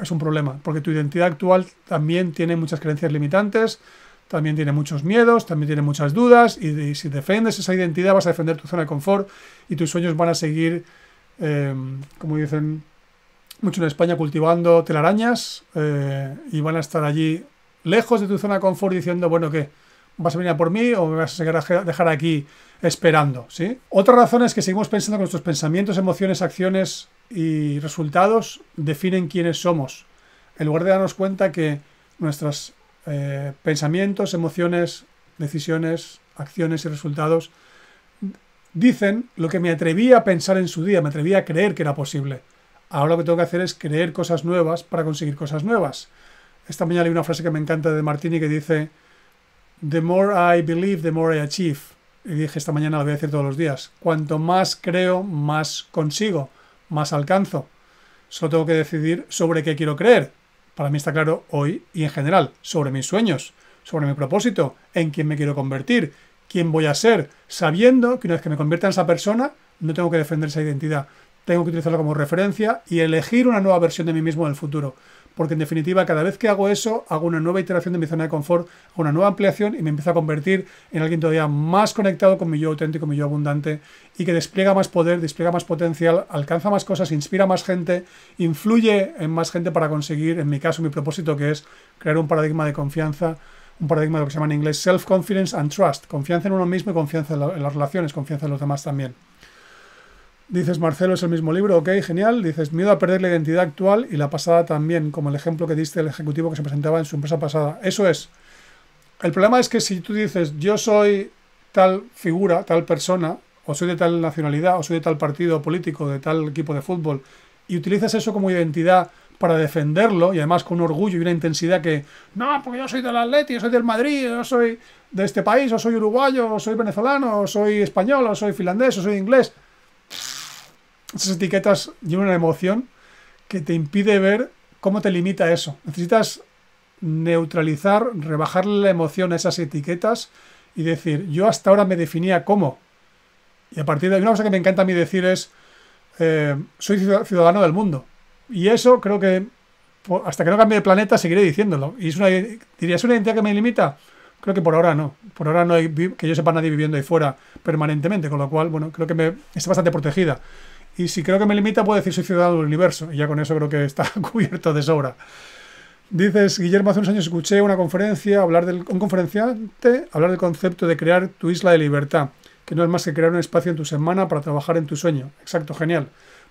Es un problema, porque tu identidad actual también tiene muchas creencias limitantes, también tiene muchos miedos, también tiene muchas dudas, y, si defiendes esa identidad vas a defender tu zona de confort y tus sueños van a seguir, eh, como dicen, mucho en España cultivando telarañas eh, y van a estar allí lejos de tu zona de confort diciendo, bueno, ¿qué? ¿Vas a venir a por mí o me vas a dejar aquí esperando? ¿sí? Otra razón es que seguimos pensando que nuestros pensamientos, emociones, acciones y resultados definen quiénes somos. En lugar de darnos cuenta que nuestros eh, pensamientos, emociones, decisiones, acciones y resultados dicen lo que me atreví a pensar en su día, me atreví a creer que era posible. Ahora lo que tengo que hacer es creer cosas nuevas para conseguir cosas nuevas. Esta mañana leí una frase que me encanta de Martini que dice, The more I believe, the more I achieve. Y dije, esta mañana lo voy a decir todos los días. Cuanto más creo, más consigo, más alcanzo. Solo tengo que decidir sobre qué quiero creer. Para mí está claro hoy y en general, sobre mis sueños, sobre mi propósito, en quién me quiero convertir, quién voy a ser, sabiendo que una vez que me convierta en esa persona, no tengo que defender esa identidad, tengo que utilizarlo como referencia y elegir una nueva versión de mí mismo en el futuro. Porque en definitiva, cada vez que hago eso, hago una nueva iteración de mi zona de confort, hago una nueva ampliación y me empiezo a convertir en alguien todavía más conectado con mi yo auténtico, mi yo abundante, y que despliega más poder, despliega más potencial, alcanza más cosas, inspira más gente, influye en más gente para conseguir, en mi caso, mi propósito, que es crear un paradigma de confianza, un paradigma de lo que se llama en inglés self-confidence and trust, confianza en uno mismo y confianza en las relaciones, confianza en los demás también. Dices, Marcelo, es el mismo libro, ok, genial. Dices, miedo a perder la identidad actual y la pasada también, como el ejemplo que diste del ejecutivo que se presentaba en su empresa pasada. Eso es. El problema es que si tú dices, yo soy tal figura, tal persona, o soy de tal nacionalidad, o soy de tal partido político, de tal equipo de fútbol, y utilizas eso como identidad para defenderlo, y además con orgullo y una intensidad que, no, porque yo soy del Atleti, yo soy del Madrid, yo soy de este país, o soy uruguayo, o soy venezolano, o soy español, o soy finlandés, o soy inglés esas etiquetas llevan una emoción que te impide ver cómo te limita eso. Necesitas neutralizar, rebajar la emoción a esas etiquetas y decir, yo hasta ahora me definía como. Y a partir de ahí, una cosa que me encanta a mí decir es, eh, soy ciudadano del mundo. Y eso creo que hasta que no cambie de planeta seguiré diciéndolo. Y es una, diría, ¿es una identidad que me limita? Creo que por ahora no. Por ahora no hay, que yo sepa nadie viviendo ahí fuera permanentemente, con lo cual, bueno, creo que me, está bastante protegida. Y si creo que me limita, puedo decir soy ciudadano del universo. Y ya con eso creo que está cubierto de sobra. Dices, Guillermo, hace unos años escuché una conferencia, hablar del, un conferenciante hablar del concepto de crear tu isla de libertad, que no es más que crear un espacio en tu semana para trabajar en tu sueño. Exacto, genial.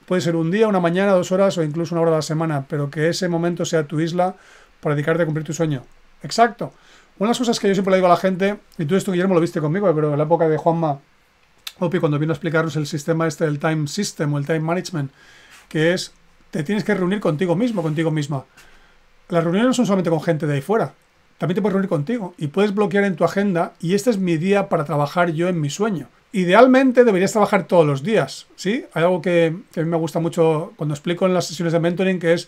Puede ser un día, una mañana, dos horas o incluso una hora de la semana, pero que ese momento sea tu isla para dedicarte a cumplir tu sueño. Exacto. Una de las cosas que yo siempre le digo a la gente, y tú esto, Guillermo, lo viste conmigo, pero en la época de Juanma, cuando vino a explicarnos el sistema este del time system o el time management, que es te tienes que reunir contigo mismo, contigo misma. Las reuniones no son solamente con gente de ahí fuera, también te puedes reunir contigo y puedes bloquear en tu agenda y este es mi día para trabajar yo en mi sueño. Idealmente deberías trabajar todos los días, ¿sí? Hay algo que, que a mí me gusta mucho cuando explico en las sesiones de mentoring que es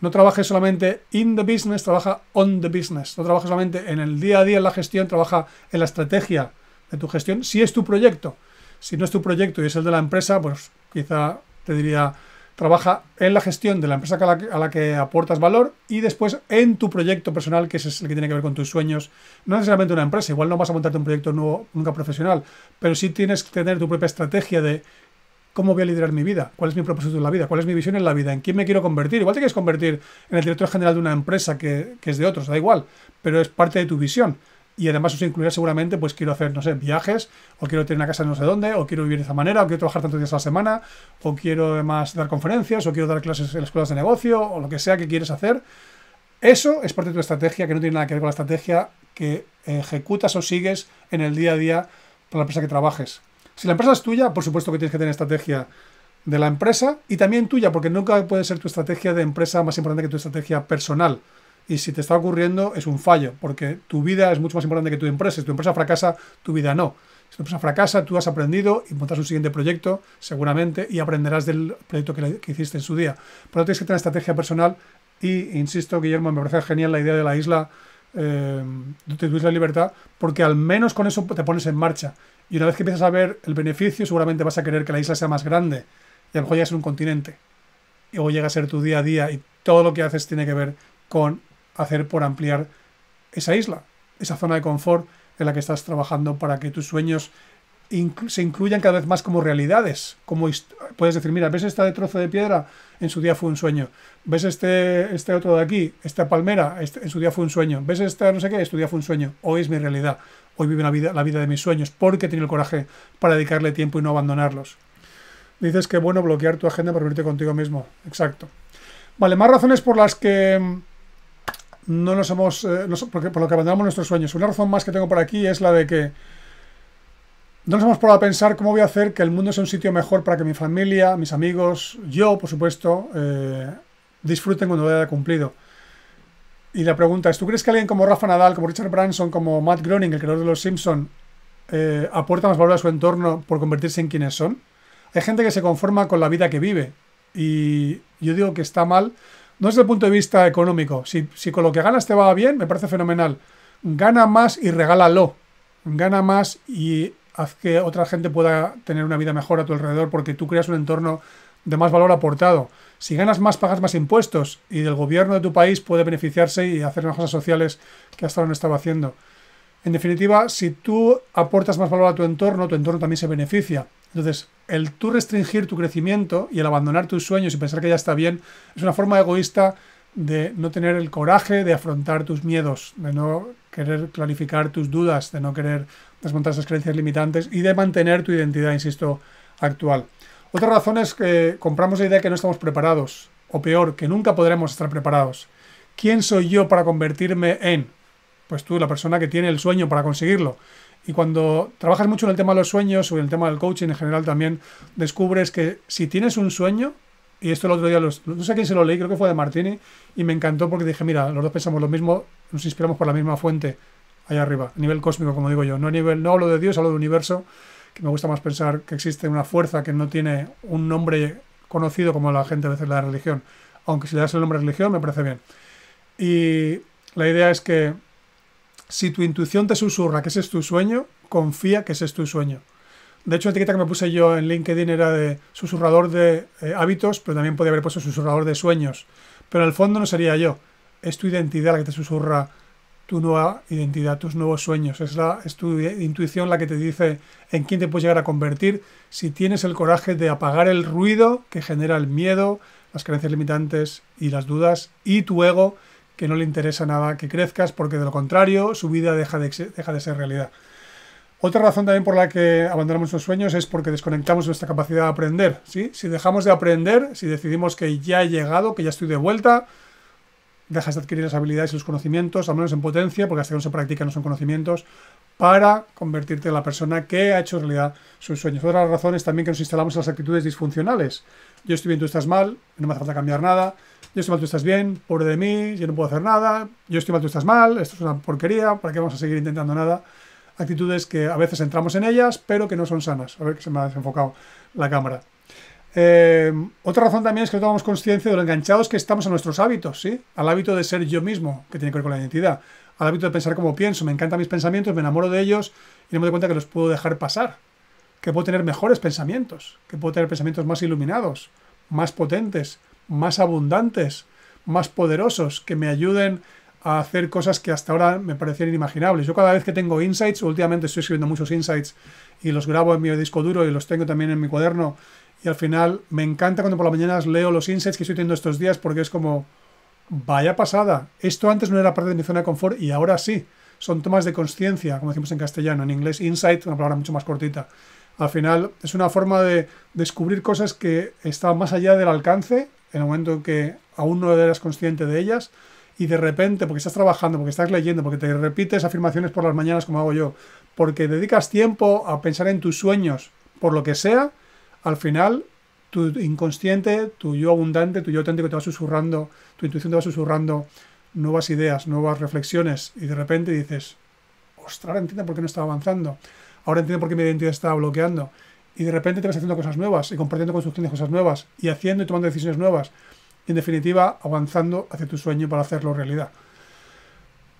no trabajes solamente in the business, trabaja on the business. No trabajes solamente en el día a día, en la gestión, trabaja en la estrategia de tu gestión, si es tu proyecto. Si no es tu proyecto y es el de la empresa, pues quizá te diría, trabaja en la gestión de la empresa a la, que, aportas valor y después en tu proyecto personal, que es el que tiene que ver con tus sueños. No necesariamente una empresa, igual no vas a montarte un proyecto nuevo, nunca profesional, pero sí tienes que tener tu propia estrategia de cómo voy a liderar mi vida, cuál es mi propósito en la vida, cuál es mi visión en la vida, en quién me quiero convertir. Igual te quieres convertir en el director general de una empresa que, que es de otros, da igual, pero es parte de tu visión y además os incluirá seguramente, pues quiero hacer, no sé, viajes, o quiero tener una casa no sé dónde, o quiero vivir de esa manera, o quiero trabajar tantos días a la semana, o quiero además dar conferencias, o quiero dar clases en las escuelas de negocio, o lo que sea que quieres hacer. Eso es parte de tu estrategia, que no tiene nada que ver con la estrategia que ejecutas o sigues en el día a día para la empresa que trabajes. Si la empresa es tuya, por supuesto que tienes que tener estrategia de la empresa y también tuya, porque nunca puede ser tu estrategia de empresa más importante que tu estrategia personal. Y si te está ocurriendo, es un fallo, porque tu vida es mucho más importante que tu empresa. Si tu empresa fracasa, tu vida no. Si tu empresa fracasa, tú has aprendido y montas un siguiente proyecto, seguramente, y aprenderás del proyecto que, hiciste en su día. pero tienes que tener estrategia personal. Y, insisto, Guillermo, me parece genial la idea de la isla eh, de tu libertad, porque al menos con eso te pones en marcha. Y una vez que empiezas a ver el beneficio, seguramente vas a querer que la isla sea más grande. Y a lo mejor ya es un continente. Y luego llega a ser tu día a día y todo lo que haces tiene que ver con hacer por ampliar esa isla, esa zona de confort en la que estás trabajando para que tus sueños se incluyan cada vez más como realidades. Como puedes decir, mira, ¿ves esta de trozo de piedra? En su día fue un sueño. ¿Ves este, este otro de aquí? Esta palmera, este, en su día fue un sueño. ¿Ves esta no sé qué? En su día fue un sueño. Hoy es mi realidad. Hoy vive la vida, la vida de mis sueños porque he tenido el coraje para dedicarle tiempo y no abandonarlos. Dices que bueno bloquear tu agenda para reunirte contigo mismo. Exacto. Vale, más razones por las que mm, no nos hemos. Eh, por lo que abandonamos nuestros sueños. Una razón más que tengo por aquí es la de que no nos hemos probado a pensar cómo voy a hacer que el mundo sea un sitio mejor para que mi familia, mis amigos, yo, por supuesto, eh, disfruten cuando lo haya cumplido. Y la pregunta es: ¿tú crees que alguien como Rafa Nadal, como Richard Branson, como Matt Groening, el creador de Los Simpson, eh, aporta más valor a su entorno por convertirse en quienes son? Hay gente que se conforma con la vida que vive. Y yo digo que está mal no desde el punto de vista económico. Si, con lo que ganas te va bien, me parece fenomenal. Gana más y regálalo. Gana más y haz que otra gente pueda tener una vida mejor a tu alrededor porque tú creas un entorno de más valor aportado. Si ganas más, pagas más impuestos y del gobierno de tu país puede beneficiarse y hacer más cosas sociales que hasta ahora no estaba haciendo. En definitiva, si tú aportas más valor a tu entorno, tu entorno también se beneficia. Entonces, el tú restringir tu crecimiento y el abandonar tus sueños y pensar que ya está bien es una forma egoísta de no tener el coraje de afrontar tus miedos, de no querer clarificar tus dudas, de no querer desmontar esas creencias limitantes y de mantener tu identidad, insisto, actual. Otra razón es que compramos la idea que no estamos preparados, o peor, que nunca podremos estar preparados. ¿Quién soy yo para convertirme en? Pues tú, la persona que tiene el sueño para conseguirlo. Y cuando trabajas mucho en el tema de los sueños o en el tema del coaching en general también, descubres que si tienes un sueño, y esto el otro día, los, no sé quién se lo leí, creo que fue de Martini, y me encantó porque dije, mira, los dos pensamos lo mismo, nos inspiramos por la misma fuente, allá arriba, a nivel cósmico, como digo yo. No, a nivel, no hablo de Dios, hablo de universo, que me gusta más pensar que existe una fuerza que no tiene un nombre conocido como la gente a veces la religión. Aunque si le das el nombre religión, me parece bien. Y la idea es que si tu intuición te susurra que ese es tu sueño, confía que ese es tu sueño. De hecho, la etiqueta que me puse yo en LinkedIn era de susurrador de eh, hábitos, pero también podría haber puesto susurrador de sueños. Pero en el fondo no sería yo. Es tu identidad la que te susurra tu nueva identidad, tus nuevos sueños. Es, la, es tu intuición la que te dice en quién te puedes llegar a convertir si tienes el coraje de apagar el ruido que genera el miedo, las creencias limitantes y las dudas y tu ego que no le interesa nada que crezcas porque de lo contrario su vida deja de, deja de ser realidad. Otra razón también por la que abandonamos los sueños es porque desconectamos nuestra capacidad de aprender. Si dejamos de aprender, si decidimos que ya he llegado, que ya estoy de vuelta, dejas de adquirir las habilidades y los conocimientos, al menos en potencia, porque hasta que no se practican no son conocimientos, para convertirte en la persona que ha hecho realidad sus sueños. Otra razón es también que nos instalamos en las actitudes disfuncionales. Yo estoy bien, tú estás mal, no me hace falta cambiar nada, yo estoy mal, tú estás bien, pobre de mí, yo no puedo hacer nada, yo estoy mal, tú estás mal, esto es una porquería, ¿para qué vamos a seguir intentando nada? Actitudes que a veces entramos en ellas, pero que no son sanas. A ver que se me ha desenfocado la cámara. Eh, otra razón también es que no tomamos conciencia de lo enganchados que estamos a nuestros hábitos, ¿sí? Al hábito de ser yo mismo, que tiene que ver con la identidad. Al hábito de pensar como pienso, me encantan mis pensamientos, me enamoro de ellos y no me doy cuenta que los puedo dejar pasar. Que puedo tener mejores pensamientos, que puedo tener pensamientos más iluminados, más potentes, más abundantes, más poderosos, que me ayuden a hacer cosas que hasta ahora me parecían inimaginables. Yo cada vez que tengo insights, últimamente estoy escribiendo muchos insights y los grabo en mi disco duro y los tengo también en mi cuaderno, y al final me encanta cuando por las mañanas leo los insights que estoy teniendo estos días porque es como, vaya pasada, esto antes no era parte de mi zona de confort y ahora sí. Son tomas de conciencia, como decimos en castellano, en inglés insight, una palabra mucho más cortita. Al final es una forma de descubrir cosas que están más allá del alcance en el momento en que aún no eras consciente de ellas, y de repente, porque estás trabajando, porque estás leyendo, porque te repites afirmaciones por las mañanas como hago yo, porque dedicas tiempo a pensar en tus sueños, por lo que sea, al final tu inconsciente, tu yo abundante, tu yo auténtico te va susurrando, tu intuición te va susurrando nuevas ideas, nuevas reflexiones, y de repente dices, ostras, ahora entiendo por qué no estaba avanzando, ahora entiendo por qué mi identidad estaba bloqueando y de repente te vas haciendo cosas nuevas y compartiendo tus de cosas nuevas y haciendo y tomando decisiones nuevas y en definitiva avanzando hacia tu sueño para hacerlo realidad.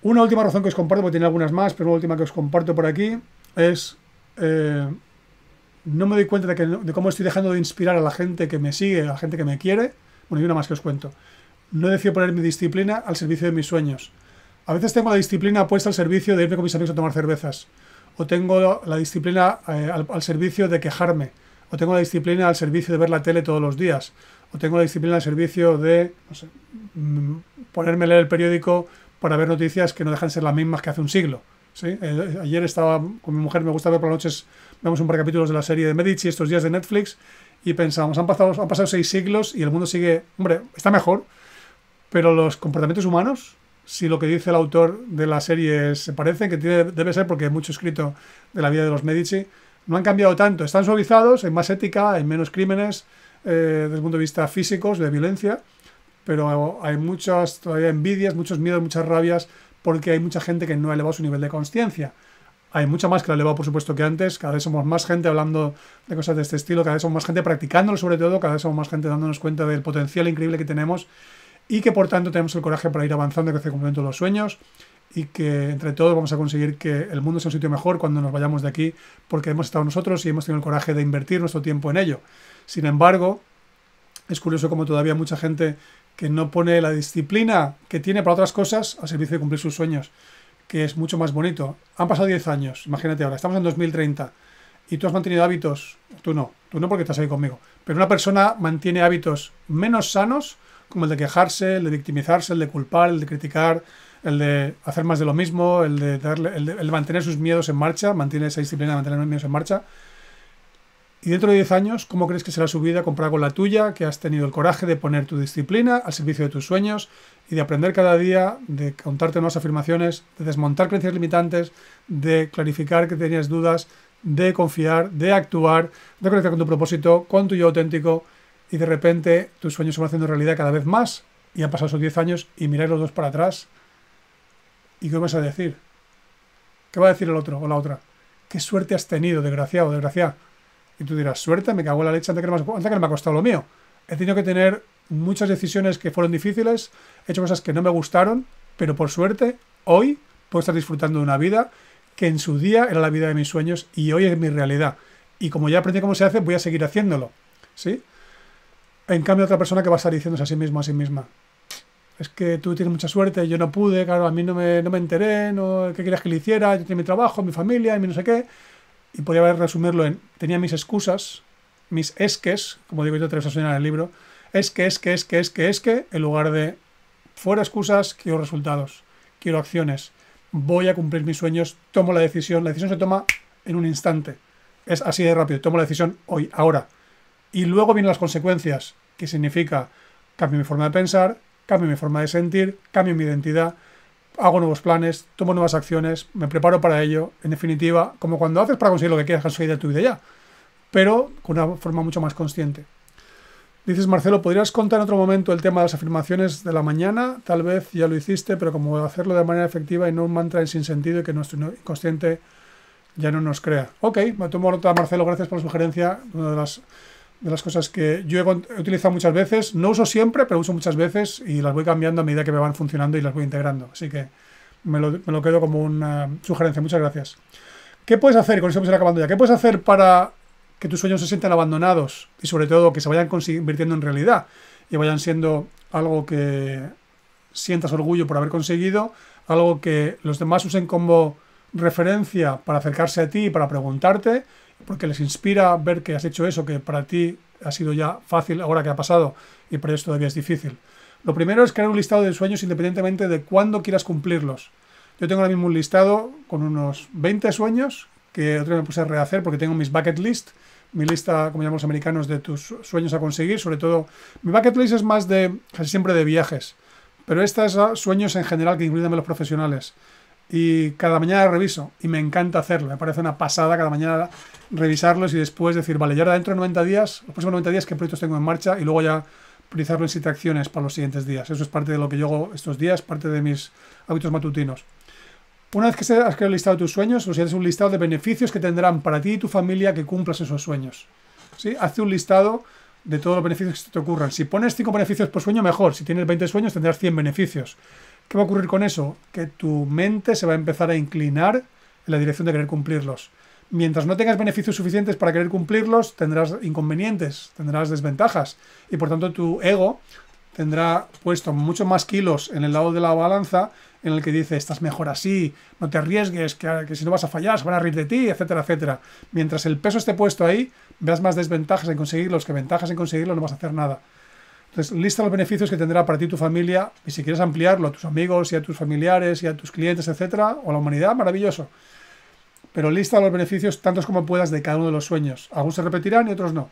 Una última razón que os comparto, porque tiene algunas más, pero una última que os comparto por aquí es eh, no me doy cuenta de, cómo estoy dejando de inspirar a la gente que me sigue, a la gente que me quiere. Bueno, y una más que os cuento. No decido poner mi disciplina al servicio de mis sueños. A veces tengo la disciplina puesta al servicio de irme con mis amigos a tomar cervezas o tengo la disciplina eh, al, servicio de quejarme, o tengo la disciplina al servicio de ver la tele todos los días, o tengo la disciplina al servicio de mm, ponerme a leer el periódico para ver noticias que no dejan ser las mismas que hace un siglo. Eh, eh, ayer estaba con mi mujer, me gusta ver por las noches, vemos un par de capítulos de la serie de Medici, estos días de Netflix, y pensamos, han pasado, han pasado seis siglos y el mundo sigue, hombre, está mejor, pero los comportamientos humanos si lo que dice el autor de la serie se parece, que tiene, debe ser porque hay mucho escrito de la vida de los Medici, no han cambiado tanto. Están suavizados, hay más ética, hay menos crímenes, eh, desde el punto de vista físicos, de violencia, pero hay muchas todavía envidias, muchos miedos, muchas rabias, porque hay mucha gente que no ha elevado su nivel de conciencia. Hay mucha más que la ha elevado, por supuesto, que antes. Cada vez somos más gente hablando de cosas de este estilo, cada vez somos más gente practicándolo, sobre todo, cada vez somos más gente dándonos cuenta del potencial increíble que tenemos y que por tanto tenemos el coraje para ir avanzando, que se de los sueños y que entre todos vamos a conseguir que el mundo sea un sitio mejor cuando nos vayamos de aquí, porque hemos estado nosotros y hemos tenido el coraje de invertir nuestro tiempo en ello. Sin embargo, es curioso como todavía mucha gente que no pone la disciplina que tiene para otras cosas al servicio de cumplir sus sueños, que es mucho más bonito. Han pasado 10 años, imagínate ahora, estamos en 2030 y tú has mantenido hábitos, tú no, tú no porque estás ahí conmigo, pero una persona mantiene hábitos menos sanos, como el de quejarse, el de victimizarse, el de culpar, el de criticar, el de hacer más de lo mismo, el de, darle, el mantener sus miedos en marcha, mantiene esa disciplina de mantener los miedos en marcha. Y dentro de 10 años, ¿cómo crees que será su vida comparada con la tuya, que has tenido el coraje de poner tu disciplina al servicio de tus sueños y de aprender cada día, de contarte nuevas afirmaciones, de desmontar creencias limitantes, de clarificar que tenías dudas, de confiar, de actuar, de conectar con tu propósito, con tu yo auténtico? y de repente tus sueños se van haciendo realidad cada vez más y han pasado esos 10 años y miráis los dos para atrás y ¿qué vas a decir? ¿Qué va a decir el otro o la otra? ¿Qué suerte has tenido, desgraciado, desgraciada? Y tú dirás, suerte, me cago en la leche antes que, me, antes que me ha costado lo mío. He tenido que tener muchas decisiones que fueron difíciles, he hecho cosas que no me gustaron, pero por suerte, hoy puedo estar disfrutando de una vida que en su día era la vida de mis sueños y hoy es mi realidad. Y como ya aprendí cómo se hace, voy a seguir haciéndolo. ¿Sí? En cambio, otra persona que va a estar diciéndose a sí mismo, a sí misma. Es que tú tienes mucha suerte, yo no pude, claro, a mí no me, enteré, no, ¿qué querías que le hiciera? Yo tenía mi trabajo, mi familia, y mi no sé qué. Y podría haber resumirlo en, tenía mis excusas, mis esques, como digo yo tres veces en el libro, es que, es que, es que, es que, es que, en lugar de, fuera excusas, quiero resultados, quiero acciones, voy a cumplir mis sueños, tomo la decisión, la decisión se toma en un instante. Es así de rápido, tomo la decisión hoy, ahora y luego vienen las consecuencias, que significa cambio mi forma de pensar, cambio mi forma de sentir, cambio mi identidad, hago nuevos planes, tomo nuevas acciones, me preparo para ello, en definitiva, como cuando haces para conseguir lo que quieras conseguir de tu vida ya, pero con una forma mucho más consciente. Dices, Marcelo, ¿podrías contar en otro momento el tema de las afirmaciones de la mañana? Tal vez ya lo hiciste, pero como hacerlo de manera efectiva y no un mantra sin sentido y que nuestro inconsciente ya no nos crea. Ok, me tomo nota, Marcelo, gracias por la sugerencia. Una de las de las cosas que yo he, utilizado muchas veces. No uso siempre, pero uso muchas veces y las voy cambiando a medida que me van funcionando y las voy integrando. Así que me lo, quedo como una sugerencia. Muchas gracias. ¿Qué puedes hacer? Con acabando ya. ¿Qué puedes hacer para que tus sueños se sientan abandonados y sobre todo que se vayan convirtiendo en realidad y vayan siendo algo que sientas orgullo por haber conseguido, algo que los demás usen como referencia para acercarse a ti, y para preguntarte porque les inspira ver que has hecho eso que para ti ha sido ya fácil ahora que ha pasado y para ellos todavía es difícil. Lo primero es crear un listado de sueños independientemente de cuándo quieras cumplirlos. Yo tengo ahora mismo un listado con unos 20 sueños que otro me puse a rehacer porque tengo mis bucket list, mi lista, como llamamos los americanos, de tus sueños a conseguir, sobre todo. Mi bucket list es más de, casi siempre de viajes, pero estas sueños en general que incluyen los profesionales y cada mañana reviso y me encanta hacerlo, me parece una pasada cada mañana revisarlos y después decir, vale, ya ahora dentro de 90 días, los próximos 90 días, qué proyectos tengo en marcha y luego ya priorizarlo en siete acciones para los siguientes días. Eso es parte de lo que yo hago estos días, parte de mis hábitos matutinos. Una vez que has creado el listado de tus sueños, o sea, un listado de beneficios que tendrán para ti y tu familia que cumplas esos sueños. ¿Sí? haz un listado de todos los beneficios que te ocurran. Si pones 5 beneficios por sueño, mejor. Si tienes 20 sueños, tendrás 100 beneficios. ¿Qué va a ocurrir con eso? Que tu mente se va a empezar a inclinar en la dirección de querer cumplirlos. Mientras no tengas beneficios suficientes para querer cumplirlos, tendrás inconvenientes, tendrás desventajas y por tanto tu ego tendrá puesto muchos más kilos en el lado de la balanza en el que dice estás mejor así, no te arriesgues, que, si no vas a fallar, se van a reír de ti, etcétera, etcétera. Mientras el peso esté puesto ahí, veas más desventajas en conseguirlos que ventajas en conseguirlos, no vas a hacer nada. Entonces, lista los beneficios que tendrá para ti tu familia, y si quieres ampliarlo a tus amigos y a tus familiares y a tus clientes, etcétera, o a la humanidad, maravilloso. Pero lista los beneficios tantos como puedas de cada uno de los sueños. Algunos se repetirán y otros no.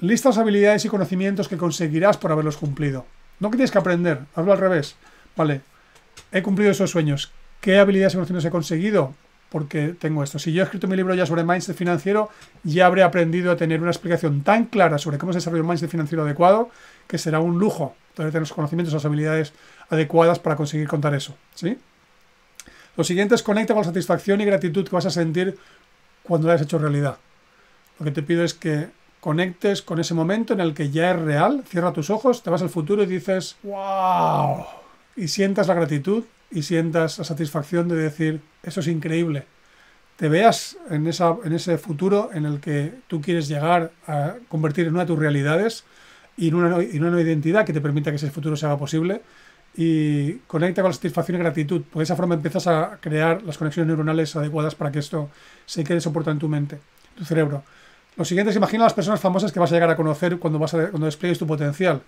Lista las habilidades y conocimientos que conseguirás por haberlos cumplido. No que tienes que aprender, hazlo al revés. Vale, he cumplido esos sueños. ¿Qué habilidades y conocimientos he conseguido? porque tengo esto. Si yo he escrito mi libro ya sobre mindset financiero, ya habré aprendido a tener una explicación tan clara sobre cómo se desarrolla un mindset financiero adecuado, que será un lujo tener los conocimientos, las habilidades adecuadas para conseguir contar eso. ¿sí? Lo siguiente es conecta con la satisfacción y gratitud que vas a sentir cuando la hayas hecho realidad. Lo que te pido es que conectes con ese momento en el que ya es real, cierra tus ojos, te vas al futuro y dices, wow, y sientas la gratitud y sientas la satisfacción de decir, eso es increíble. Te veas en, esa, en ese futuro en el que tú quieres llegar a convertir en una de tus realidades y en una, nueva identidad que te permita que ese futuro sea posible y conecta con la satisfacción y gratitud. Por esa forma empiezas a crear las conexiones neuronales adecuadas para que esto se quede soportado en tu mente, tu cerebro. Lo siguiente es imagina las personas famosas que vas a llegar a conocer cuando, vas a, cuando despliegues tu potencial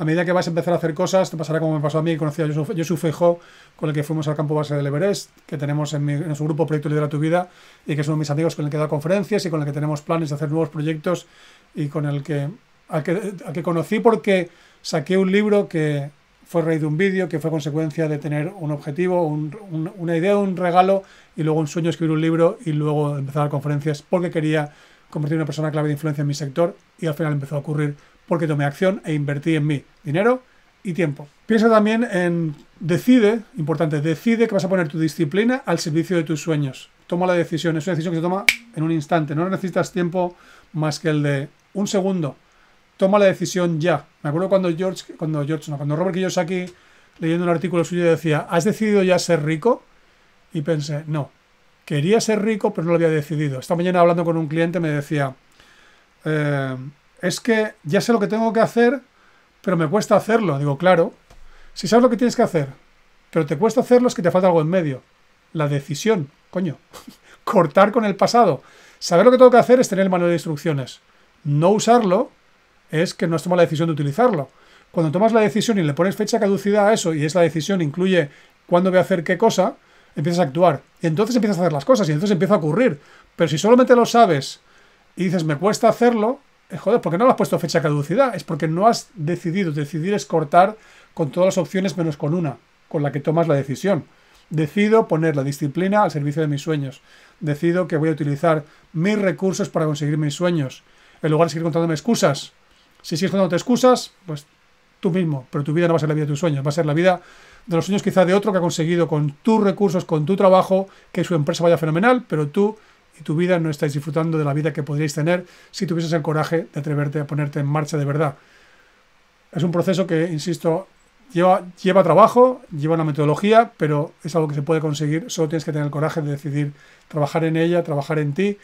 a medida que vas a empezar a hacer cosas, te pasará como me pasó a mí, conocí a su con el que fuimos al campo base del Everest, que tenemos en, su grupo Proyecto Lidera Tu Vida, y que es uno de mis amigos con el que da conferencias y con el que tenemos planes de hacer nuevos proyectos, y con el que, al que, conocí porque saqué un libro que fue raíz de un vídeo, que fue consecuencia de tener un objetivo, una idea, un regalo, y luego un sueño, escribir un libro, y luego empezar a dar conferencias, porque quería convertir en una persona clave de influencia en mi sector, y al final empezó a ocurrir porque tomé acción e invertí en mí dinero y tiempo. Piensa también en decide, importante, decide que vas a poner tu disciplina al servicio de tus sueños. Toma la decisión, es una decisión que se toma en un instante, no necesitas tiempo más que el de un segundo. Toma la decisión ya. Me acuerdo cuando George, cuando George, cuando Robert Kiyosaki leyendo un artículo suyo decía, ¿has decidido ya ser rico? Y pensé, no, quería ser rico, pero no lo había decidido. Esta mañana hablando con un cliente me decía, eh, es que ya sé lo que tengo que hacer, pero me cuesta hacerlo. Digo, claro, si sabes lo que tienes que hacer, pero te cuesta hacerlo es que te falta algo en medio. La decisión, coño. Cortar con el pasado. Saber lo que tengo que hacer es tener el manual de instrucciones. No usarlo es que no has tomado la decisión de utilizarlo. Cuando tomas la decisión y le pones fecha caducidad a eso, y esa decisión incluye cuándo voy a hacer qué cosa, empiezas a actuar. Y entonces empiezas a hacer las cosas y entonces empieza a ocurrir. Pero si solamente lo sabes y dices me cuesta hacerlo, eh, joder, ¿por no lo has puesto fecha caducidad? Es porque no has decidido. Decidir es cortar con todas las opciones menos con una, con la que tomas la decisión. Decido poner la disciplina al servicio de mis sueños. Decido que voy a utilizar mis recursos para conseguir mis sueños. En lugar de seguir contándome excusas. Si sigues contándote excusas, pues tú mismo. Pero tu vida no va a ser la vida de tus sueños. Va a ser la vida de los sueños quizá de otro que ha conseguido con tus recursos, con tu trabajo, que su empresa vaya fenomenal, pero tú tu vida, no estáis disfrutando de la vida que podríais tener si tuvieses el coraje de atreverte a ponerte en marcha de verdad. Es un proceso que, insisto, lleva, lleva trabajo, lleva una metodología, pero es algo que se puede conseguir, solo tienes que tener el coraje de decidir trabajar en ella, trabajar en ti,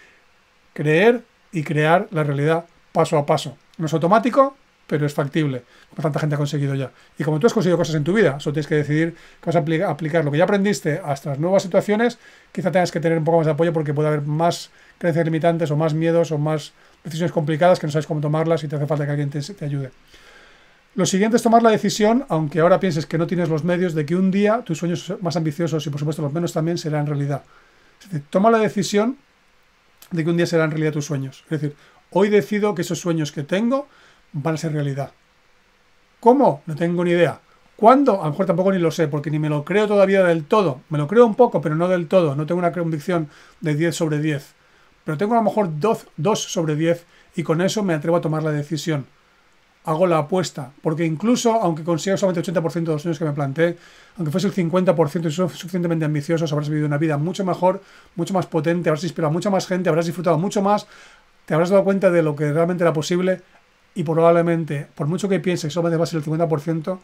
creer y crear la realidad paso a paso. No es automático, pero es factible, como tanta gente ha conseguido ya. Y como tú has conseguido cosas en tu vida, solo tienes que decidir que vas a aplicar lo que ya aprendiste hasta las nuevas situaciones, quizá tengas que tener un poco más de apoyo porque puede haber más creencias limitantes o más miedos o más decisiones complicadas que no sabes cómo tomarlas y te hace falta que alguien te, ayude. Lo siguiente es tomar la decisión, aunque ahora pienses que no tienes los medios, de que un día tus sueños más ambiciosos y por supuesto los menos también serán realidad. toma la decisión de que un día serán realidad tus sueños. Es decir, hoy decido que esos sueños que tengo van a ser realidad. ¿Cómo? No tengo ni idea. ¿Cuándo? A lo mejor tampoco ni lo sé, porque ni me lo creo todavía del todo. Me lo creo un poco, pero no del todo. No tengo una convicción de 10 sobre 10. Pero tengo a lo mejor 2, sobre 10 y con eso me atrevo a tomar la decisión. Hago la apuesta, porque incluso aunque consiga solamente el 80% de los sueños que me planteé, aunque fuese el 50% y son suficientemente ambiciosos, habrás vivido una vida mucho mejor, mucho más potente, habrás inspirado a mucha más gente, habrás disfrutado mucho más, te habrás dado cuenta de lo que realmente era posible y probablemente, por mucho que pienses, solamente va a ser el 50%,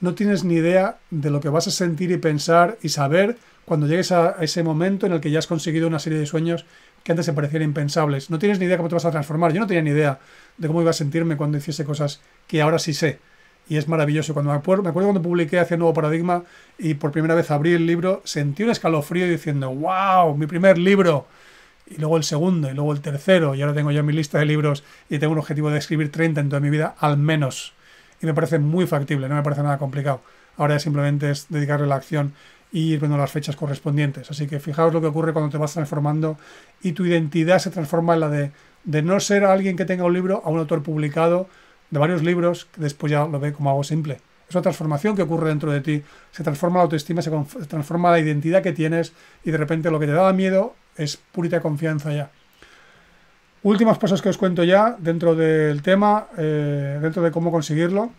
no tienes ni idea de lo que vas a sentir y pensar y saber cuando llegues a ese momento en el que ya has conseguido una serie de sueños que antes se parecían impensables. No tienes ni idea cómo te vas a transformar. Yo no tenía ni idea de cómo iba a sentirme cuando hiciese cosas que ahora sí sé. Y es maravilloso. Cuando me acuerdo, me acuerdo cuando publiqué Hacia Nuevo Paradigma y por primera vez abrí el libro, sentí un escalofrío diciendo, wow, mi primer libro y luego el segundo, y luego el tercero, y ahora tengo ya mi lista de libros y tengo un objetivo de escribir 30 en toda mi vida, al menos. Y me parece muy factible, no me parece nada complicado. Ahora simplemente es dedicarle la acción y ir viendo las fechas correspondientes. Así que fijaos lo que ocurre cuando te vas transformando y tu identidad se transforma en la de, de no ser alguien que tenga un libro a un autor publicado de varios libros, que después ya lo ve como algo simple. Es una transformación que ocurre dentro de ti. Se transforma la autoestima, se transforma la identidad que tienes y de repente lo que te daba miedo es purita confianza ya. Últimas cosas que os cuento ya dentro del tema, eh, dentro de cómo conseguirlo,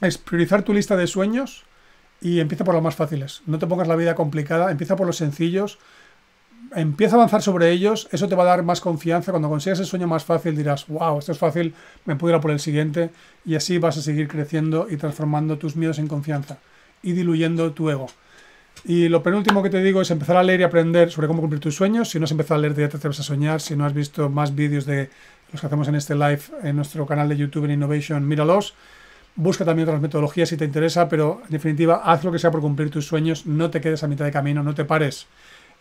es priorizar tu lista de sueños y empieza por los más fáciles. No te pongas la vida complicada, empieza por los sencillos, empieza a avanzar sobre ellos, eso te va a dar más confianza. Cuando consigas el sueño más fácil dirás, wow, esto es fácil, me puedo por el siguiente y así vas a seguir creciendo y transformando tus miedos en confianza y diluyendo tu ego. Y lo penúltimo que te digo es empezar a leer y aprender sobre cómo cumplir tus sueños. Si no has empezado a leer, ya te atreves a soñar. Si no has visto más vídeos de los que hacemos en este live en nuestro canal de YouTube en Innovation, míralos. Busca también otras metodologías si te interesa, pero en definitiva, haz lo que sea por cumplir tus sueños. No te quedes a mitad de camino, no te pares.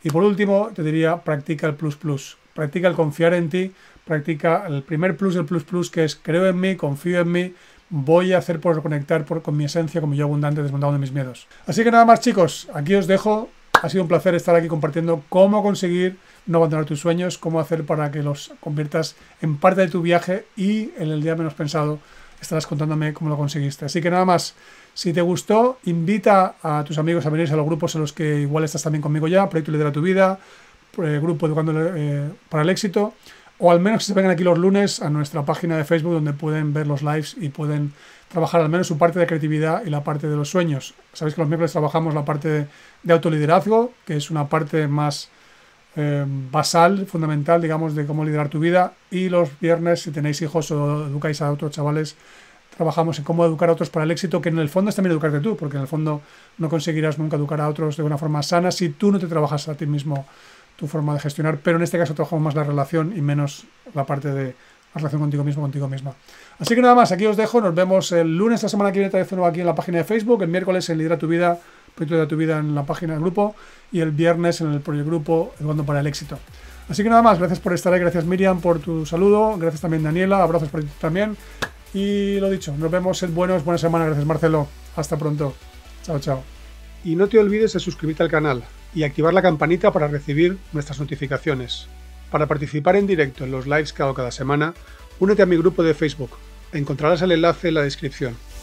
Y por último, te diría, practica el plus plus. Practica el confiar en ti. Practica el primer plus del plus plus, que es creo en mí, confío en mí voy a hacer por conectar con mi esencia, como yo abundante, desmontando mis miedos. Así que nada más chicos, aquí os dejo. Ha sido un placer estar aquí compartiendo cómo conseguir no abandonar tus sueños, cómo hacer para que los conviertas en parte de tu viaje y en el día menos pensado estarás contándome cómo lo conseguiste. Así que nada más, si te gustó, invita a tus amigos a venirse a los grupos en los que igual estás también conmigo ya, Proyecto Lidera tu Vida, eh, Grupo educándole eh, para el Éxito o al menos que se vengan aquí los lunes a nuestra página de Facebook donde pueden ver los lives y pueden trabajar al menos su parte de creatividad y la parte de los sueños. Sabéis que los miércoles trabajamos la parte de autoliderazgo, que es una parte más eh, basal, fundamental, digamos, de cómo liderar tu vida. Y los viernes, si tenéis hijos o educáis a otros chavales, trabajamos en cómo educar a otros para el éxito, que en el fondo es también educarte tú, porque en el fondo no conseguirás nunca educar a otros de una forma sana si tú no te trabajas a ti mismo tu forma de gestionar, pero en este caso trabajamos más la relación y menos la parte de la relación contigo mismo, contigo misma. Así que nada más, aquí os dejo, nos vemos el lunes, la semana que viene, vez nuevo aquí en la página de Facebook, el miércoles en Lidera tu Vida, Proyecto de tu Vida en la página del grupo, y el viernes en el proyecto grupo, Educando para el Éxito. Así que nada más, gracias por estar ahí, gracias Miriam por tu saludo, gracias también Daniela, abrazos por ti también, y lo dicho, nos vemos, el buenos, buena semana, gracias Marcelo, hasta pronto, chao, chao. Y no te olvides de suscribirte al canal y activar la campanita para recibir nuestras notificaciones. Para participar en directo en los lives que hago cada semana, únete a mi grupo de Facebook. Encontrarás el enlace en la descripción.